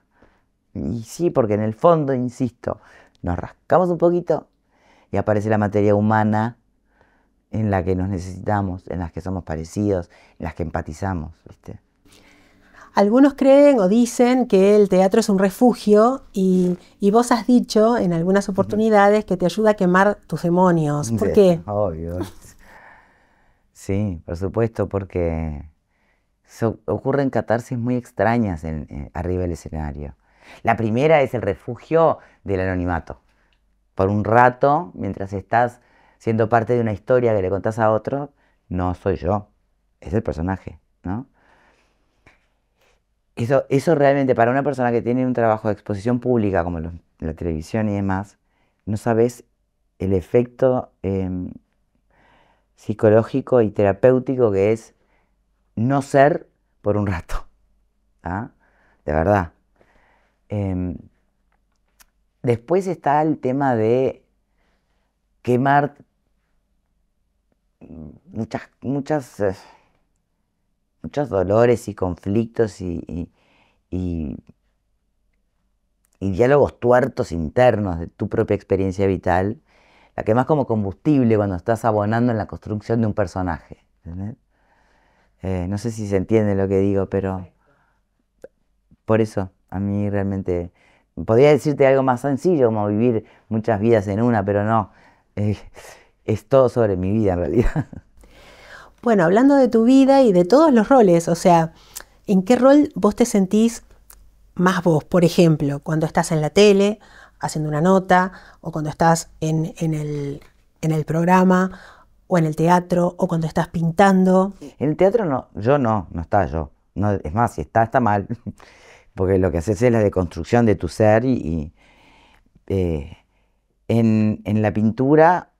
Y sí, porque en el fondo, insisto, nos rascamos un poquito y aparece la materia humana en la que nos necesitamos, en las que somos parecidos, en las que empatizamos. Algunos creen o dicen que el teatro es un refugio y, vos has dicho en algunas oportunidades que te ayuda a quemar tus demonios. ¿Por sí, qué? Obvio. Sí, por supuesto, porque ocurren catarsis muy extrañas eh, arriba del escenario. La primera es el refugio del anonimato por un rato, mientras estás siendo parte de una historia que le contás a otro, no soy yo, es el personaje, ¿no? Eso, eso realmente para una persona que tiene un trabajo de exposición pública como la televisión y demás, no sabes el efecto em, psicológico y terapéutico que es no ser por un rato. ¿ah? De verdad. Em, Después está el tema de quemar muchas, muchas, eh, muchos dolores y conflictos y, y, diálogos tuertos internos de tu propia experiencia vital, la quemas como combustible cuando estás abonando en la construcción de un personaje. Eh, no sé si se entiende lo que digo, pero por eso a mí realmente podría decirte algo más sencillo, como vivir muchas vidas en una, pero no. Eh, es todo sobre mi vida en realidad. Bueno, hablando de tu vida y de todos los roles, o sea, ¿en qué rol vos te sentís más vos? Por ejemplo, cuando estás en la tele haciendo una nota, o cuando estás en, el, programa, o en el teatro, o cuando estás pintando. En el teatro no, yo no, no está yo. No, es más, si está, está mal porque lo que haces es la deconstrucción de tu ser y, eh, en, la pintura,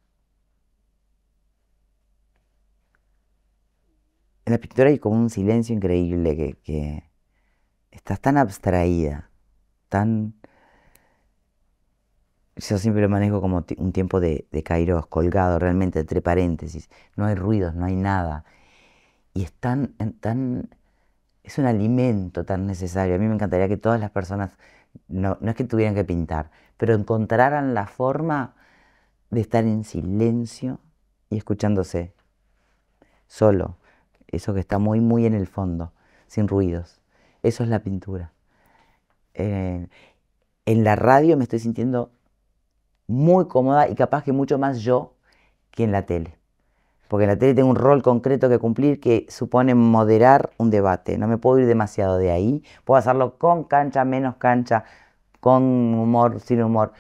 en la pintura hay como un silencio increíble que, estás tan abstraída, tan... Yo siempre lo manejo como un tiempo de, de Kairos colgado, realmente entre paréntesis. No hay ruidos, no hay nada. Y es tan, tan es un alimento tan necesario. A mí me encantaría que todas las personas, no, no es que tuvieran que pintar, pero encontraran la forma de estar en silencio y escuchándose, solo, eso que está muy, muy en el fondo, sin ruidos. Eso es la pintura. Eh, en la radio me estoy sintiendo muy cómoda y capaz que mucho más yo que en la tele porque en la tele tengo un rol concreto que cumplir que supone moderar un debate. No me puedo ir demasiado de ahí. Puedo hacerlo con cancha, menos cancha, con humor, sin humor,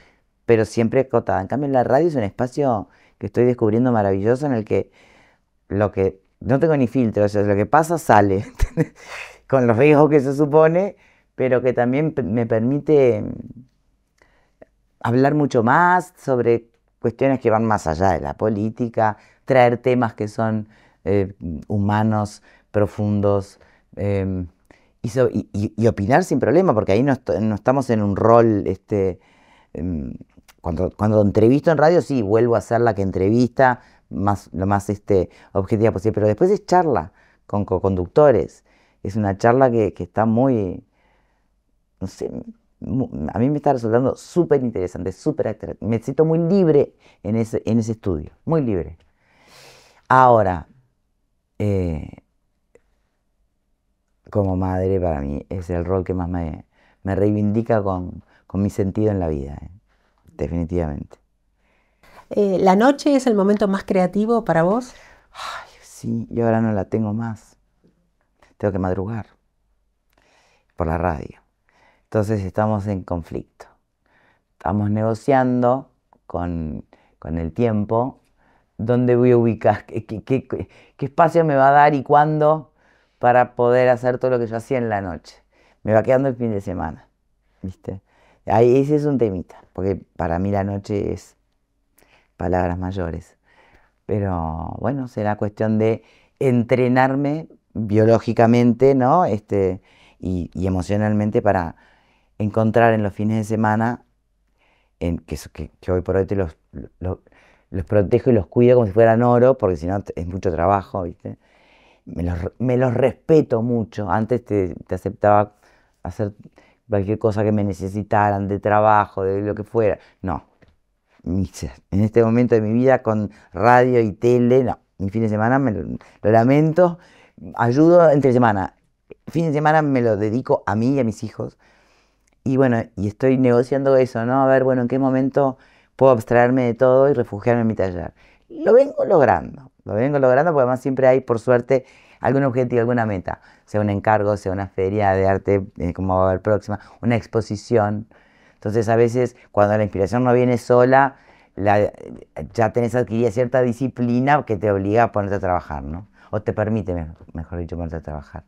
pero siempre acotada. En cambio, la radio es un espacio que estoy descubriendo maravilloso en el que lo que no tengo ni filtro, o lo que pasa sale, con los riesgos que se supone, pero que también me permite mm, hablar mucho más sobre cuestiones que van más allá de la política, traer temas que son eh, humanos, profundos, em, y, opinar sin problema, porque ahí no, estamos en un rol, este, em, cuando, cuando entrevisto en radio, sí, vuelvo a ser la que entrevista, más, lo más este, objetiva posible, pero después es charla con co-conductores, es una charla que, que está muy, no sé, a mí me está resultando súper interesante, súper Me siento muy libre en ese, en ese estudio, muy libre. Ahora, eh, como madre para mí es el rol que más me, reivindica con, mi sentido en la vida, eh, definitivamente. Eh, ¿La noche es el momento más creativo para vos? sí, yo ahora no la tengo más. Tengo que madrugar por la radio. Entonces estamos en conflicto. Estamos negociando con, el tiempo dónde voy a ubicar, qué, espacio me va a dar y cuándo para poder hacer todo lo que yo hacía en la noche. Me va quedando el fin de semana, ¿viste? ese es un temita, porque para mí la noche es palabras mayores. Pero bueno, será cuestión de entrenarme biológicamente, ¿no? Este, y emocionalmente para, encontrar en los fines de semana, en, que, que, hoy por hoy los, protejo y los cuido como si fueran oro, porque si no es mucho trabajo, ¿viste? Me los, respeto mucho. Antes te, aceptaba hacer cualquier cosa que me necesitaran, de trabajo, de lo que fuera. No. En este momento de mi vida con radio y tele, no. Mi fin de semana me lo, lo, lamento. Ayudo entre semana. Fin de semana me lo dedico a mí y a mis hijos. Y bueno, y estoy negociando eso, ¿no? A ver, bueno, en qué momento puedo abstraerme de todo y refugiarme en mi taller. Lo vengo logrando, lo vengo logrando porque además siempre hay, por suerte, algún objetivo, alguna meta, sea un encargo, sea una feria de arte, eh, como va a haber próxima, una exposición. Entonces a veces cuando la inspiración no viene sola, ya tenés adquirida cierta disciplina que te obliga a ponerte a trabajar, ¿no? O te permite, mejor dicho, ponerte a trabajar.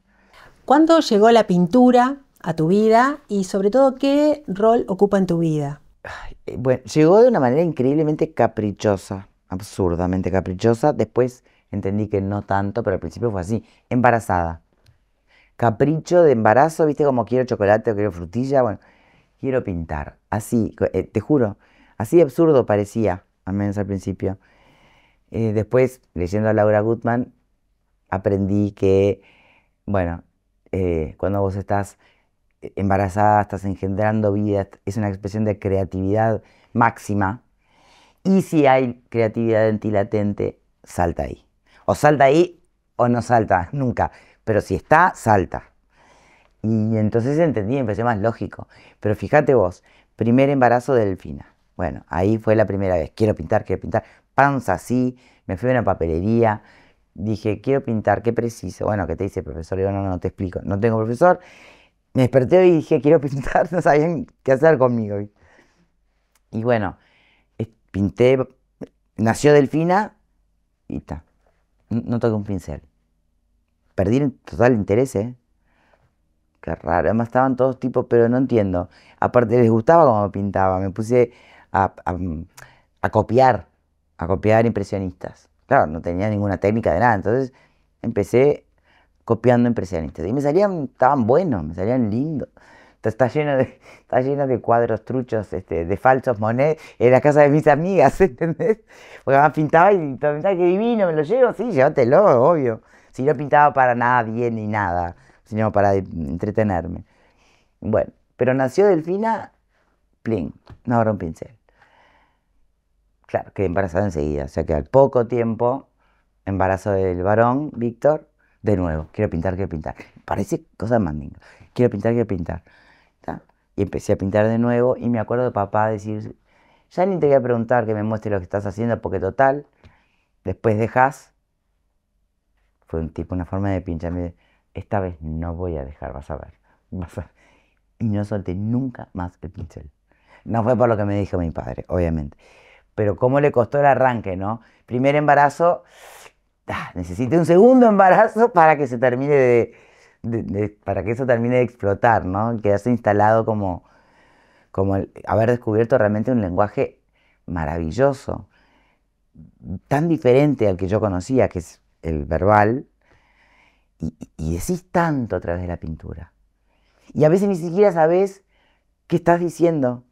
¿Cuándo llegó la pintura a tu vida y sobre todo qué rol ocupa en tu vida. Eh, bueno, llegó de una manera increíblemente caprichosa, absurdamente caprichosa. Después entendí que no tanto, pero al principio fue así, embarazada. Capricho de embarazo, viste como quiero chocolate o quiero frutilla, bueno, quiero pintar. Así, eh, te juro, así absurdo parecía, al menos al principio. Eh, después, leyendo a Laura Gutman, aprendí que, bueno, cuando vos estás embarazada, estás engendrando vida, es una expresión de creatividad máxima. Y si hay creatividad en latente, salta ahí. O salta ahí o no salta, nunca. Pero si está, salta. Y entonces entendí, empecé más lógico. Pero fíjate vos, primer embarazo de Delfina. Bueno, ahí fue la primera vez. Quiero pintar, quiero pintar. Panza así, me fui a una papelería. Dije, quiero pintar, qué preciso. Bueno, ¿qué te dice el profesor? Yo no, no te explico. No tengo profesor me desperté y dije, quiero pintar, no sabían qué hacer conmigo. Y bueno, eh, pinté, nació Delfina y está. No toqué un pincel. Perdí el total interés, ¿eh? Qué raro. Además estaban todos tipos, pero no entiendo. Aparte, les gustaba cómo pintaba. Me puse a, a copiar, a copiar impresionistas. Claro, no tenía ninguna técnica de nada. Entonces empecé copiando impresionistas, Y me salían, estaban buenos, me salían lindos. Está, lleno de, está lleno de cuadros truchos, este, de falsos monedas, en la casa de mis amigas, ¿entendés? Porque además pintaba y pensaba que divino, me lo llevo, sí, llévatelo, obvio. Si no pintaba para nada bien ni nada, sino para entretenerme. Bueno, pero nació Delfina, plin, no ahora un pincel. Claro, quedé embarazada enseguida, o sea que al poco tiempo, embarazo del varón, Víctor, de nuevo, quiero pintar, quiero pintar. Parece cosa mandinga. Quiero pintar, quiero pintar. Y empecé a pintar de nuevo y me acuerdo de papá decir, ya ni te voy a preguntar que me muestre lo que estás haciendo porque total, después dejas. Fue un tipo, una forma de pincharme. Esta vez no voy a dejar, vas a ver. Vas a Y no solté nunca más el pincel. No fue por lo que me dijo mi padre, obviamente. Pero cómo le costó el arranque, ¿no? Primer embarazo, ah, un segundo embarazo para que se termine de, para que eso termine de explotar, ¿no? Quedarse instalado como, como haber descubierto realmente un lenguaje maravilloso, tan diferente al que yo conocía, que es el verbal, y, decís tanto a través de la pintura. Y a veces ni siquiera sabes qué estás diciendo,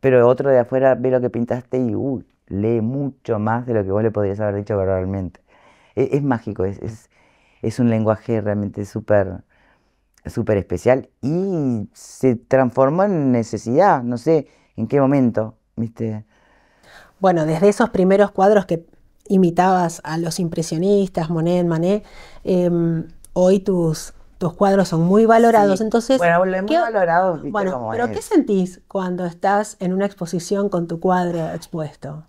pero otro de afuera ve lo que pintaste y, lee mucho más de lo que vos le podrías haber dicho verbalmente. E, es, mágico, es, un lenguaje realmente súper especial y se transformó en necesidad, no sé en qué momento, ¿viste? Bueno, desde esos primeros cuadros que imitabas a los impresionistas, Monet, Manet, em, hoy tus, tus cuadros son muy valorados. Entonces, bueno, valorado. Bueno, pero ¿qué sentís cuando estás en una exposición con tu cuadro expuesto?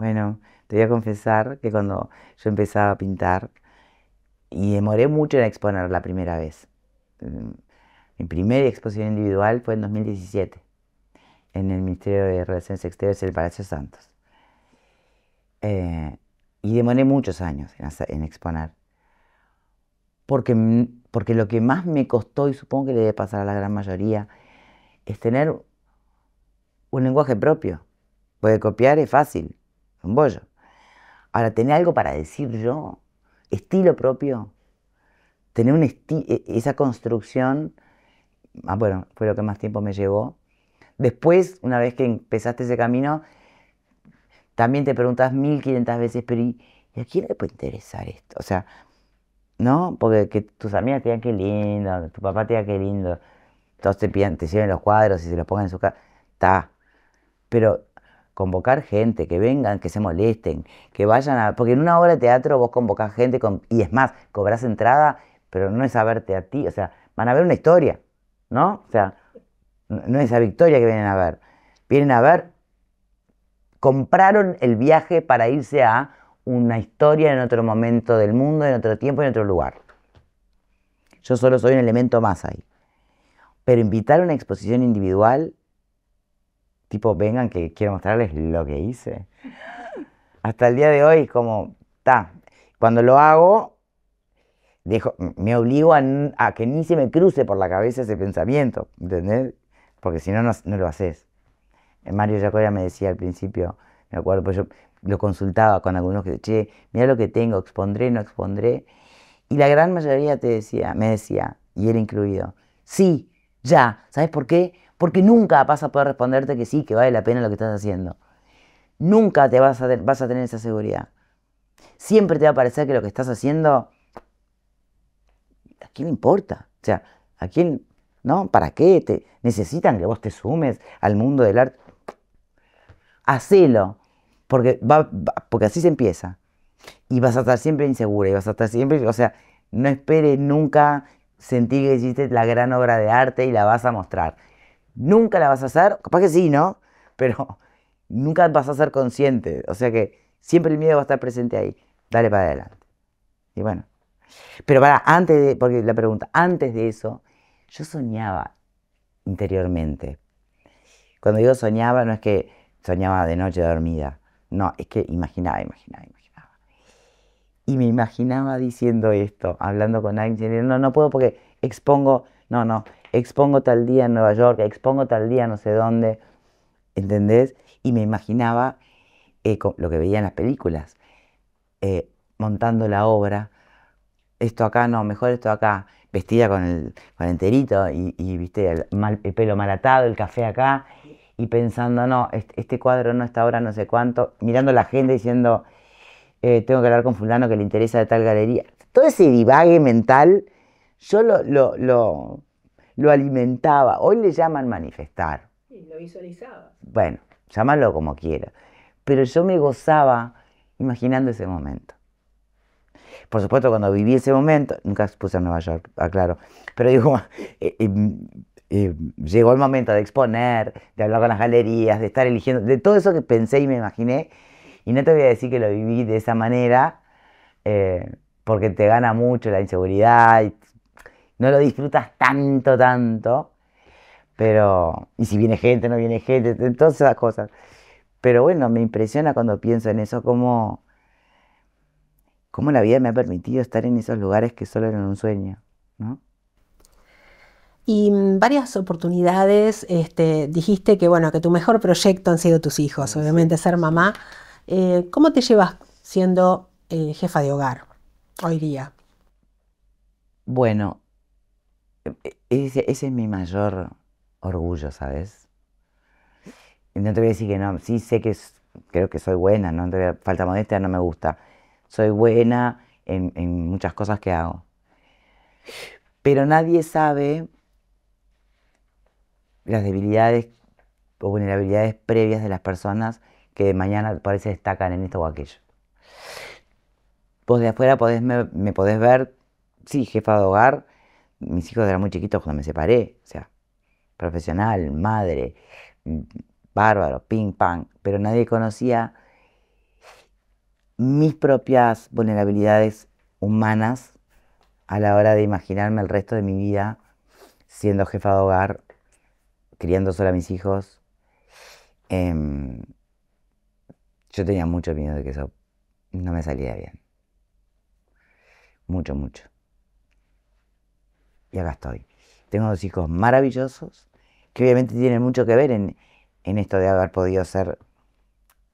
Bueno, te voy a confesar que cuando yo empezaba a pintar, y demoré mucho en exponer la primera vez. Mm, mi primera exposición individual fue en 2017, en el Ministerio de Relaciones Exteriores del Palacio Santos. Eh, y demoré muchos años en, exponer. Porque, mm, porque lo que más me costó, y supongo que le debe pasar a la gran mayoría, es tener un lenguaje propio. Porque copiar es fácil, un bollo. Ahora, tener algo para decir yo, estilo propio, tener un e, esa construcción, ah, bueno, fue lo que más tiempo me llevó. Después, una vez que empezaste ese camino, también te preguntas 1500 veces, pero ¿y, a quién le puede interesar esto? O sea, ¿no? Porque tus amigas te digan qué lindo, tu papá te diga qué lindo, todos te, piden, te lleven los cuadros y se los pongan en su casa, está. Pero convocar gente, que vengan, que se molesten, que vayan a... Porque en una obra de teatro vos convocás gente con... y es más, cobrás entrada, pero no es a verte a ti, o sea, van a ver una historia, ¿no? O sea, no es a Victoria que vienen a ver, vienen a ver, compraron el viaje para irse a una historia en otro momento del mundo, en otro tiempo, en otro lugar. Yo solo soy un elemento más ahí. Pero invitar a una exposición individual tipo, vengan que quiero mostrarles lo que hice. Hasta el día de hoy, como, está cuando lo hago, dejo, me obligo a, que ni se me cruce por la cabeza ese pensamiento, ¿entendés? Porque si no, no, lo haces. Eh, Mario ya me decía al principio, me acuerdo, pues yo lo consultaba con algunos que, che, mira lo que tengo, expondré, no expondré. Y la gran mayoría te decía, me decía, y él incluido, sí, ya, ¿sabes por qué? Porque nunca vas a poder responderte que sí, que vale la pena lo que estás haciendo. Nunca te vas a, vas a tener esa seguridad. Siempre te va a parecer que lo que estás haciendo, ¿a quién importa? O sea, ¿a quién? ¿No? ¿Para qué? Te, ¿Necesitan que vos te sumes al mundo del arte? Hacelo, porque, porque así se empieza. Y vas a estar siempre insegura, y vas a estar siempre, o sea, no esperes nunca sentir que hiciste la gran obra de arte y la vas a mostrar. Nunca la vas a hacer, capaz que sí, ¿no? Pero nunca vas a ser consciente. O sea que siempre el miedo va a estar presente ahí. Dale para adelante. Y bueno. Pero para, antes de, porque la pregunta, antes de eso, yo soñaba interiormente. Cuando digo soñaba, no es que soñaba de noche dormida. No, es que imaginaba, imaginaba, imaginaba. Y me imaginaba diciendo esto, hablando con alguien, no, no puedo porque expongo, no, no, expongo tal día en Nueva York, expongo tal día no sé dónde, ¿entendés? Y me imaginaba eh, lo que veía en las películas, eh, montando la obra, esto acá no, mejor esto acá, vestida con el, enterito y, viste el, pelo mal atado, el café acá, y pensando, no, este, cuadro no, está ahora no sé cuánto, mirando a la gente diciendo, eh, tengo que hablar con fulano que le interesa de tal galería. Todo ese divague mental, yo lo lo alimentaba. Hoy le llaman manifestar. Sí, lo visualizaba. Bueno, llámalo como quiera. Pero yo me gozaba imaginando ese momento. Por supuesto, cuando viví ese momento, nunca puse en Nueva York, aclaro, pero eh, eh, eh, llegó el momento de exponer, de hablar con las galerías, de estar eligiendo, de todo eso que pensé y me imaginé, y no te voy a decir que lo viví de esa manera, porque te gana mucho la inseguridad no lo disfrutas tanto, tanto. Pero, y si viene gente, no viene gente, todas esas cosas. Pero bueno, me impresiona cuando pienso en eso, cómo, cómo la vida me ha permitido estar en esos lugares que solo eran un sueño, ¿no? Y mm, varias oportunidades este, dijiste que, bueno, que tu mejor proyecto han sido tus hijos, obviamente ser mamá. Eh, ¿Cómo te llevas siendo eh, jefa de hogar hoy día? Bueno, e-, ese, ese es mi mayor orgullo, ¿sabes? No te voy a decir que no, sí sé que creo que soy buena, no falta modestia, no me gusta. Soy buena en, muchas cosas que hago. Pero nadie sabe las debilidades o vulnerabilidades previas de las personas que de mañana parece destacan en esto o aquello. Vos de afuera me, me podés ver, sí, jefa de hogar, mis hijos eran muy chiquitos cuando me separé, o sea, profesional, madre, mm, bárbaro, ping pong, pero nadie conocía mis propias vulnerabilidades humanas a la hora de imaginarme el resto de mi vida siendo jefa de hogar, criando sola a mis hijos. Em, yo tenía mucho miedo de que eso no me saliera bien. Mucho, mucho. Y acá estoy. Tengo dos hijos maravillosos que obviamente tienen mucho que ver en, esto de haber podido ser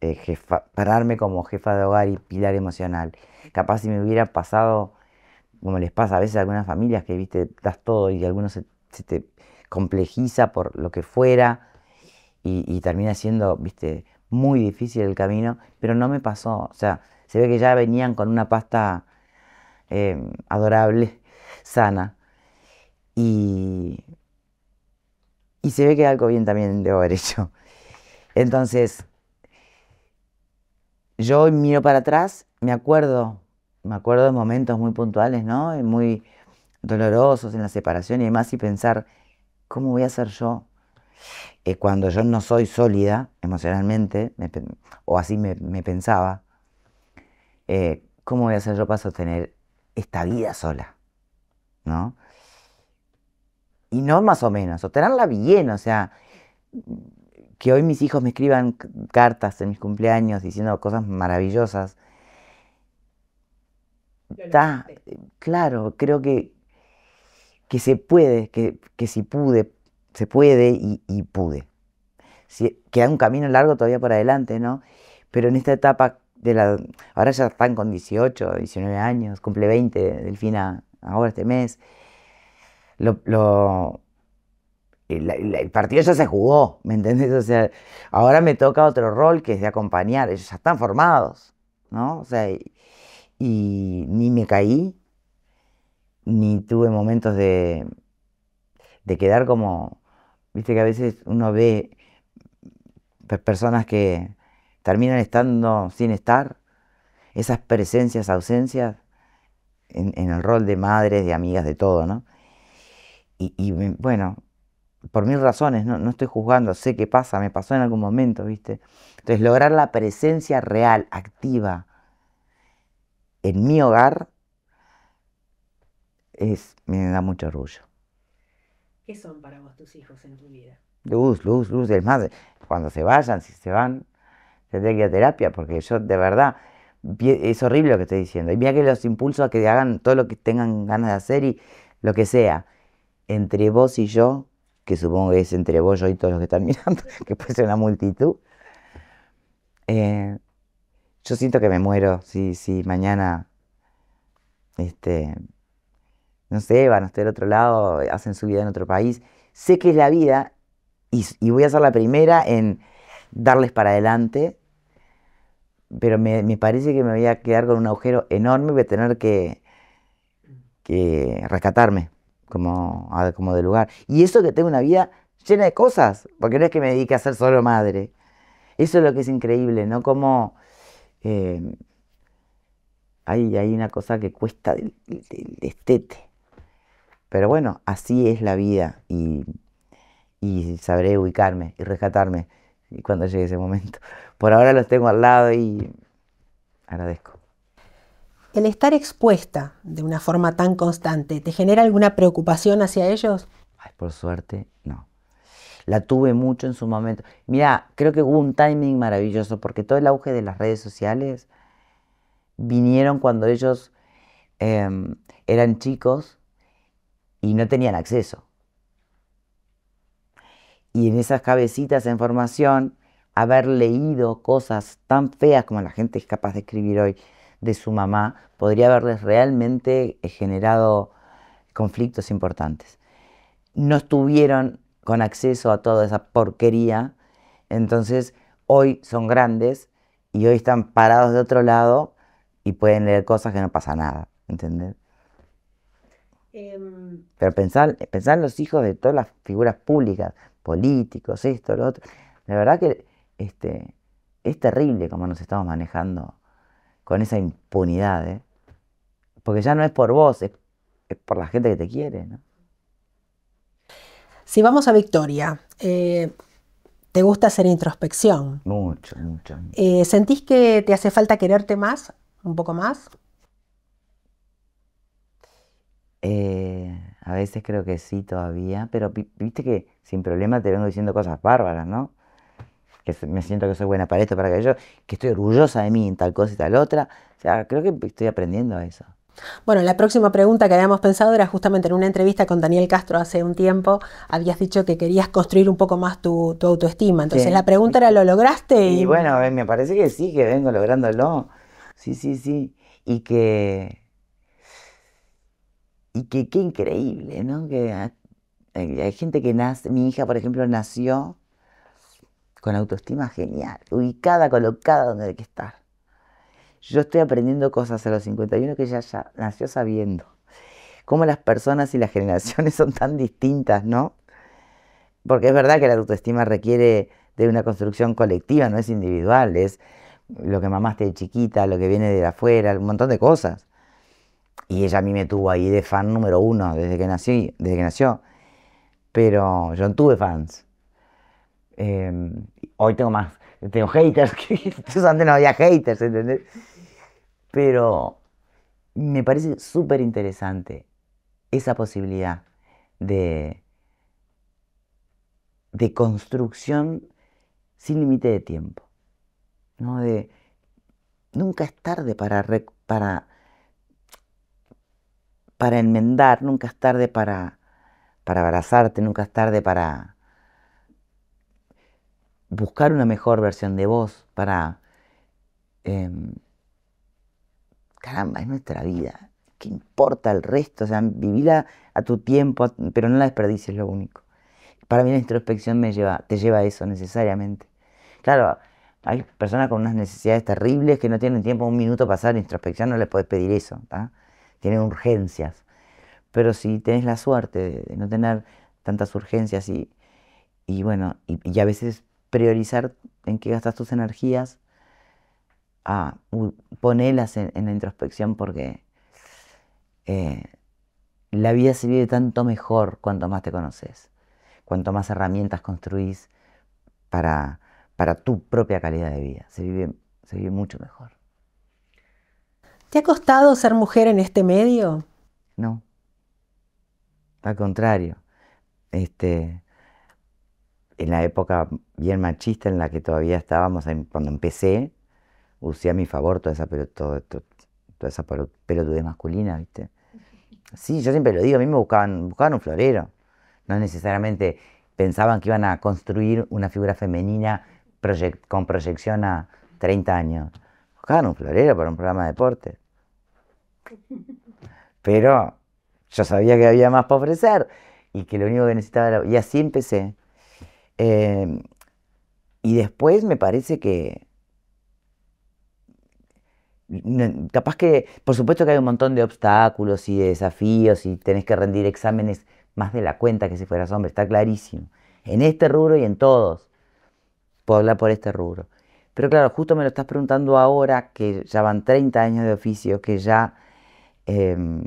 eh, jefa, pararme como jefa de hogar y pilar emocional. Capaz si me hubiera pasado, como les pasa a veces a algunas familias que, viste, das todo y algunos se, te complejiza por lo que fuera y, termina siendo, viste, muy difícil el camino, pero no me pasó. O sea, se ve que ya venían con una pasta eh, adorable, sana, y, y se ve que algo bien también debo haber hecho. Entonces, yo miro para atrás, me acuerdo, me acuerdo de momentos muy puntuales, ¿no? muy dolorosos en la separación y demás, y pensar, ¿cómo voy a ser yo? Eh, cuando yo no soy sólida emocionalmente, o así me, pensaba, eh, ¿cómo voy a ser yo para sostener esta vida sola? ¿No? y no más o menos, o tenerla bien, o sea, que hoy mis hijos me escriban cartas en mis cumpleaños diciendo cosas maravillosas. Está, claro, creo que, que se puede, que, que si pude, se puede y, pude. queda un camino largo todavía por adelante, ¿no? Pero en esta etapa de la... Ahora ya están con 18, 19 años, cumple 20, Delfina, ahora este mes lo, el, partido ya se jugó, ¿me entendés? O sea, ahora me toca otro rol que es de acompañar, ellos ya están formados, ¿no? O sea, y, ni me caí, ni tuve momentos de, de quedar como, viste que a veces uno ve personas que terminan estando sin estar, esas presencias, ausencias, en el rol de madres, de amigas, de todo, ¿no? y, bueno, por mil razones, no, no, estoy juzgando, sé qué pasa, me pasó en algún momento, ¿viste? Entonces, lograr la presencia real, activa, en mi hogar, es, me da mucho orgullo. ¿Qué son para vos tus hijos en tu vida? Luz, luz, luz. Es más, cuando se vayan, si se van, tendré que ir a terapia, porque yo de verdad, es horrible lo que estoy diciendo. Y mira que los impulsos a que hagan todo lo que tengan ganas de hacer y lo que sea entre vos y yo, que supongo que es entre vos, yo y todos los que están mirando, que puede ser una multitud, eh, yo siento que me muero si, si mañana, este, no sé, van a estar al otro lado, hacen su vida en otro país. Sé que es la vida y, voy a ser la primera en darles para adelante, pero me, parece que me voy a quedar con un agujero enorme y voy a tener que rescatarme como, como de lugar. Y eso que tengo una vida llena de cosas, porque no es que me dedique a ser solo madre. Eso es lo que es increíble, ¿no? Como eh, hay, una cosa que cuesta del, estete Pero bueno, así es la vida y, y sabré ubicarme y rescatarme cuando llegue ese momento. Por ahora los tengo al lado y agradezco. ¿El estar expuesta de una forma tan constante te genera alguna preocupación hacia ellos? Ay, por suerte, no. La tuve mucho en su momento. Mira, creo que hubo un timing maravilloso porque todo el auge de las redes sociales vinieron cuando ellos em, eran chicos y no tenían acceso. Y en esas cabecitas en formación, haber leído cosas tan feas como la gente es capaz de escribir hoy, de su mamá podría haberles realmente eh, generado conflictos importantes. No estuvieron con acceso a toda esa porquería, entonces hoy son grandes y hoy están parados de otro lado y pueden leer cosas que no pasa nada, ¿entendés? Em, Pero pensar, pensar en los hijos de todas las figuras públicas, políticos, esto, lo otro, la verdad que este, es terrible cómo nos estamos manejando con esa impunidad, ¿eh? porque ya no es por vos, es, por la gente que te quiere. ¿no? Si vamos a Victoria, eh, ¿te gusta hacer introspección? Mucho, mucho. Eh, ¿Sentís que te hace falta quererte más, un poco más? a veces creo que sí todavía, pero viste que sin problema te vengo diciendo cosas bárbaras, ¿no? que me siento que soy buena para esto, para aquello, que estoy orgullosa de mí en tal cosa y tal otra. O sea, creo que estoy aprendiendo a eso. Bueno, la próxima pregunta que habíamos pensado era justamente en una entrevista con Daniel Castro hace un tiempo, habías dicho que querías construir un poco más tu, autoestima. Entonces la pregunta era, ¿lo lograste? Y, y bueno, eh, me parece que sí, que vengo lográndolo. Sí, sí, sí. Y que... Y que qué increíble, ¿no? Que ah, hay gente que nace, mi hija, por ejemplo, nació con autoestima genial, ubicada, colocada donde hay que estar. Yo estoy aprendiendo cosas a los 51 que ella ya nació sabiendo. Cómo las personas y las generaciones son tan distintas, ¿no? Porque es verdad que la autoestima requiere de una construcción colectiva, no es individual, es lo que mamaste de chiquita, lo que viene de afuera, un montón de cosas. Y ella a mí me tuvo ahí de fan número uno desde que nací, desde que nació. Pero yo no tuve fans. Em, hoy tengo más, tengo haters, que antes no había haters, ¿entendés? Pero me parece súper interesante esa posibilidad de, de construcción sin límite de tiempo. ¿no? De, nunca es tarde para, para, para enmendar, nunca es tarde para, para abrazarte, nunca es tarde para, buscar una mejor versión de vos para... Em, caramba, es nuestra vida. ¿Qué importa el resto? O sea, vivila a tu tiempo, pero no la desperdicies lo único. Para mí la introspección me lleva, te lleva a eso necesariamente. Claro, hay personas con unas necesidades terribles que no tienen tiempo, un minuto pasar en introspección, no le podés pedir eso. Tienen urgencias. Pero si tenés la suerte de, no tener tantas urgencias y, y bueno, y, y a veces priorizar en qué gastas tus energías, a ponerlas en, la introspección porque eh, la vida se vive tanto mejor cuanto más te conoces, cuanto más herramientas construís para, para tu propia calidad de vida, se vive, mucho mejor. ¿Te ha costado ser mujer en este medio? No. Al contrario. Este, en la época bien machista en la que todavía estábamos, cuando empecé, usé a mi favor toda esa, pero, toda esa pelotudez masculina, ¿viste? Sí, yo siempre lo digo, a mí me buscaban, buscaban un florero. No necesariamente pensaban que iban a construir una figura femenina con proyección a 30 años. Buscaban un florero para un programa de deporte. Pero yo sabía que había más para ofrecer y que lo único que necesitaba era... Y así empecé. Em, y después me parece que... Capaz que, por supuesto que hay un montón de obstáculos y de desafíos y tenés que rendir exámenes más de la cuenta que si fueras hombre, está clarísimo. En este rubro y en todos. Puedo hablar por este rubro. Pero claro, justo me lo estás preguntando ahora, que ya van 30 años de oficio, que ya em,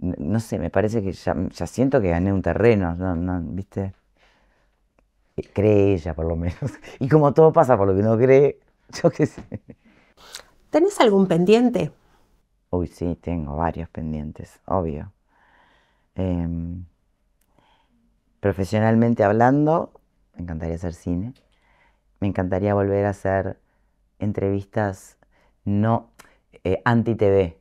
no sé, me parece que ya, siento que gané un terreno, no, ¿viste? Eh, cree ella, por lo menos. Y como todo pasa por lo que uno cree, yo qué sé. ¿Tenés algún pendiente? Uy, sí, tengo varios pendientes, obvio. Em, profesionalmente hablando, me encantaría hacer cine. Me encantaría volver a hacer entrevistas no eh, anti-TV,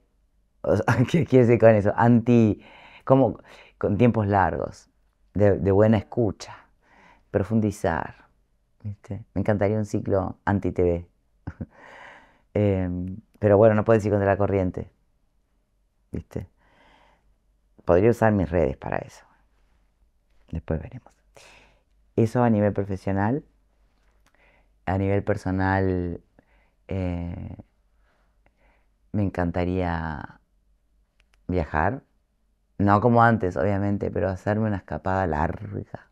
¿Qué quiere decir con eso? Anti, como con tiempos largos, de, buena escucha, profundizar. ¿viste? Me encantaría un ciclo anti-TV. Em, pero bueno, no puedo decir contra la corriente. ¿Viste? Podría usar mis redes para eso. Después veremos. Eso a nivel profesional. A nivel personal, eh, me encantaría viajar. No como antes, obviamente, pero hacerme una escapada larga.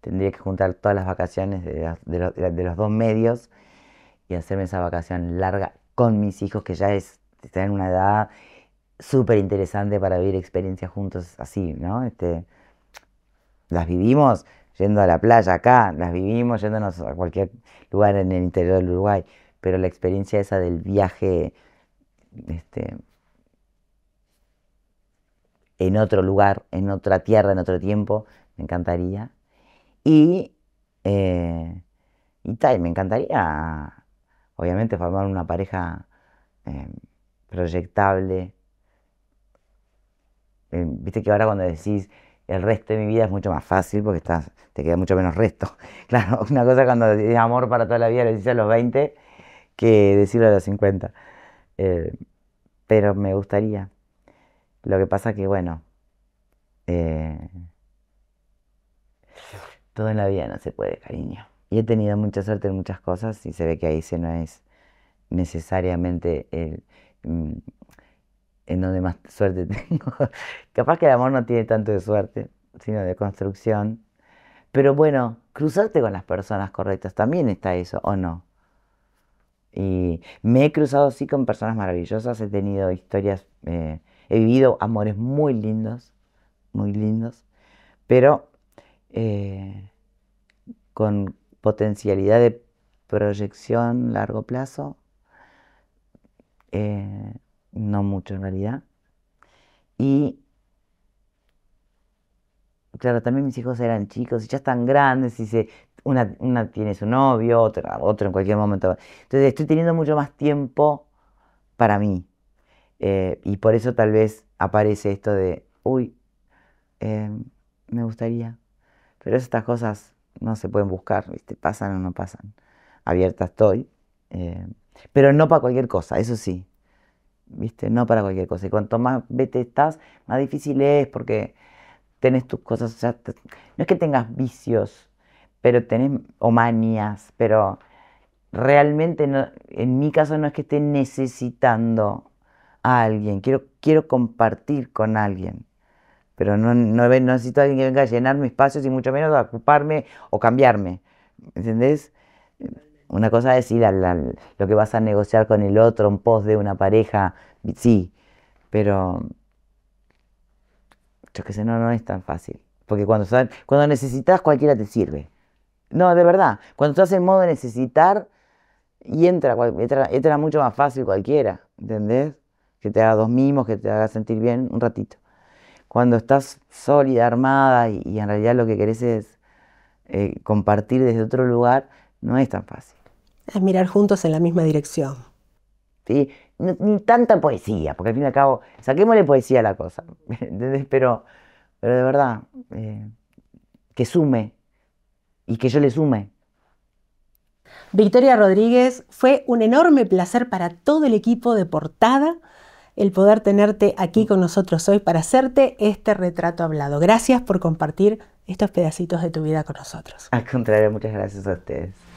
Tendría que juntar todas las vacaciones de, los, dos medios y hacerme esa vacación larga con mis hijos, que ya es, están en una edad súper interesante para vivir experiencias juntos así, ¿no? Este, las vivimos yendo a la playa acá, las vivimos yéndonos a cualquier lugar en el interior del Uruguay, pero la experiencia esa del viaje este, en otro lugar, en otra tierra, en otro tiempo, me encantaría. Y, eh, y tal, me encantaría, obviamente, formar una pareja eh, proyectable. Eh, viste que ahora cuando decís el resto de mi vida es mucho más fácil porque te queda mucho menos resto. Claro, una cosa cuando decís amor para toda la vida lo decís a los 20 que decirlo a los 50. pero me gustaría, lo que pasa que, bueno, eh, todo en la vida no se puede, cariño. Y he tenido mucha suerte en muchas cosas y se ve que ahí se no es necesariamente el, mm, en donde más suerte tengo. Capaz que el amor no tiene tanto de suerte, sino de construcción. Pero bueno, cruzarte con las personas correctas también está eso, ¿o no? Y me he cruzado sí con personas maravillosas, he tenido historias eh, He vivido amores muy lindos, muy lindos, pero eh, con potencialidad de proyección largo plazo, eh, no mucho en realidad. Y claro, también mis hijos eran chicos y ya están grandes y se, una, tiene su novio, otra, otro en cualquier momento. Entonces estoy teniendo mucho más tiempo para mí. Eh, y por eso tal vez aparece esto de, uy, eh, me gustaría. Pero estas cosas no se pueden buscar, ¿viste? pasan o no pasan. Abierta estoy. Eh, pero no para cualquier cosa, eso sí. ¿Viste? No para cualquier cosa. Y cuanto más vete estás, más difícil es porque tenés tus cosas. no es que tengas vicios, pero tenés o manías, pero realmente en mi caso no es que esté necesitando a alguien, quiero, quiero compartir con alguien. Pero no, necesito a alguien que venga a llenar mis espacios y mucho menos a ocuparme o cambiarme. ¿Entendés? Una cosa es ir a lo que vas a negociar con el otro Un pos de una pareja, sí, pero yo qué sé, no, no es tan fácil. Porque cuando, cuando necesitas, cualquiera te sirve. No, de verdad, cuando estás en modo de necesitar, y entra, entra, entra mucho más fácil cualquiera, ¿entendés? que te haga dos mimos, que te haga sentir bien un ratito. Cuando estás sólida, armada y, en realidad lo que querés es eh, compartir desde otro lugar, no es tan fácil. Es mirar juntos en la misma dirección. Sí, ni tanta poesía, porque al fin y al cabo, saquémosle poesía a la cosa, ¿entendés? Pero, de verdad, eh, que sume y que yo le sume. Victoria Rodríguez, fue un enorme placer para todo el equipo de portada el poder tenerte aquí con nosotros hoy para hacerte este retrato hablado. Gracias por compartir estos pedacitos de tu vida con nosotros. Al contrario, muchas gracias a ustedes.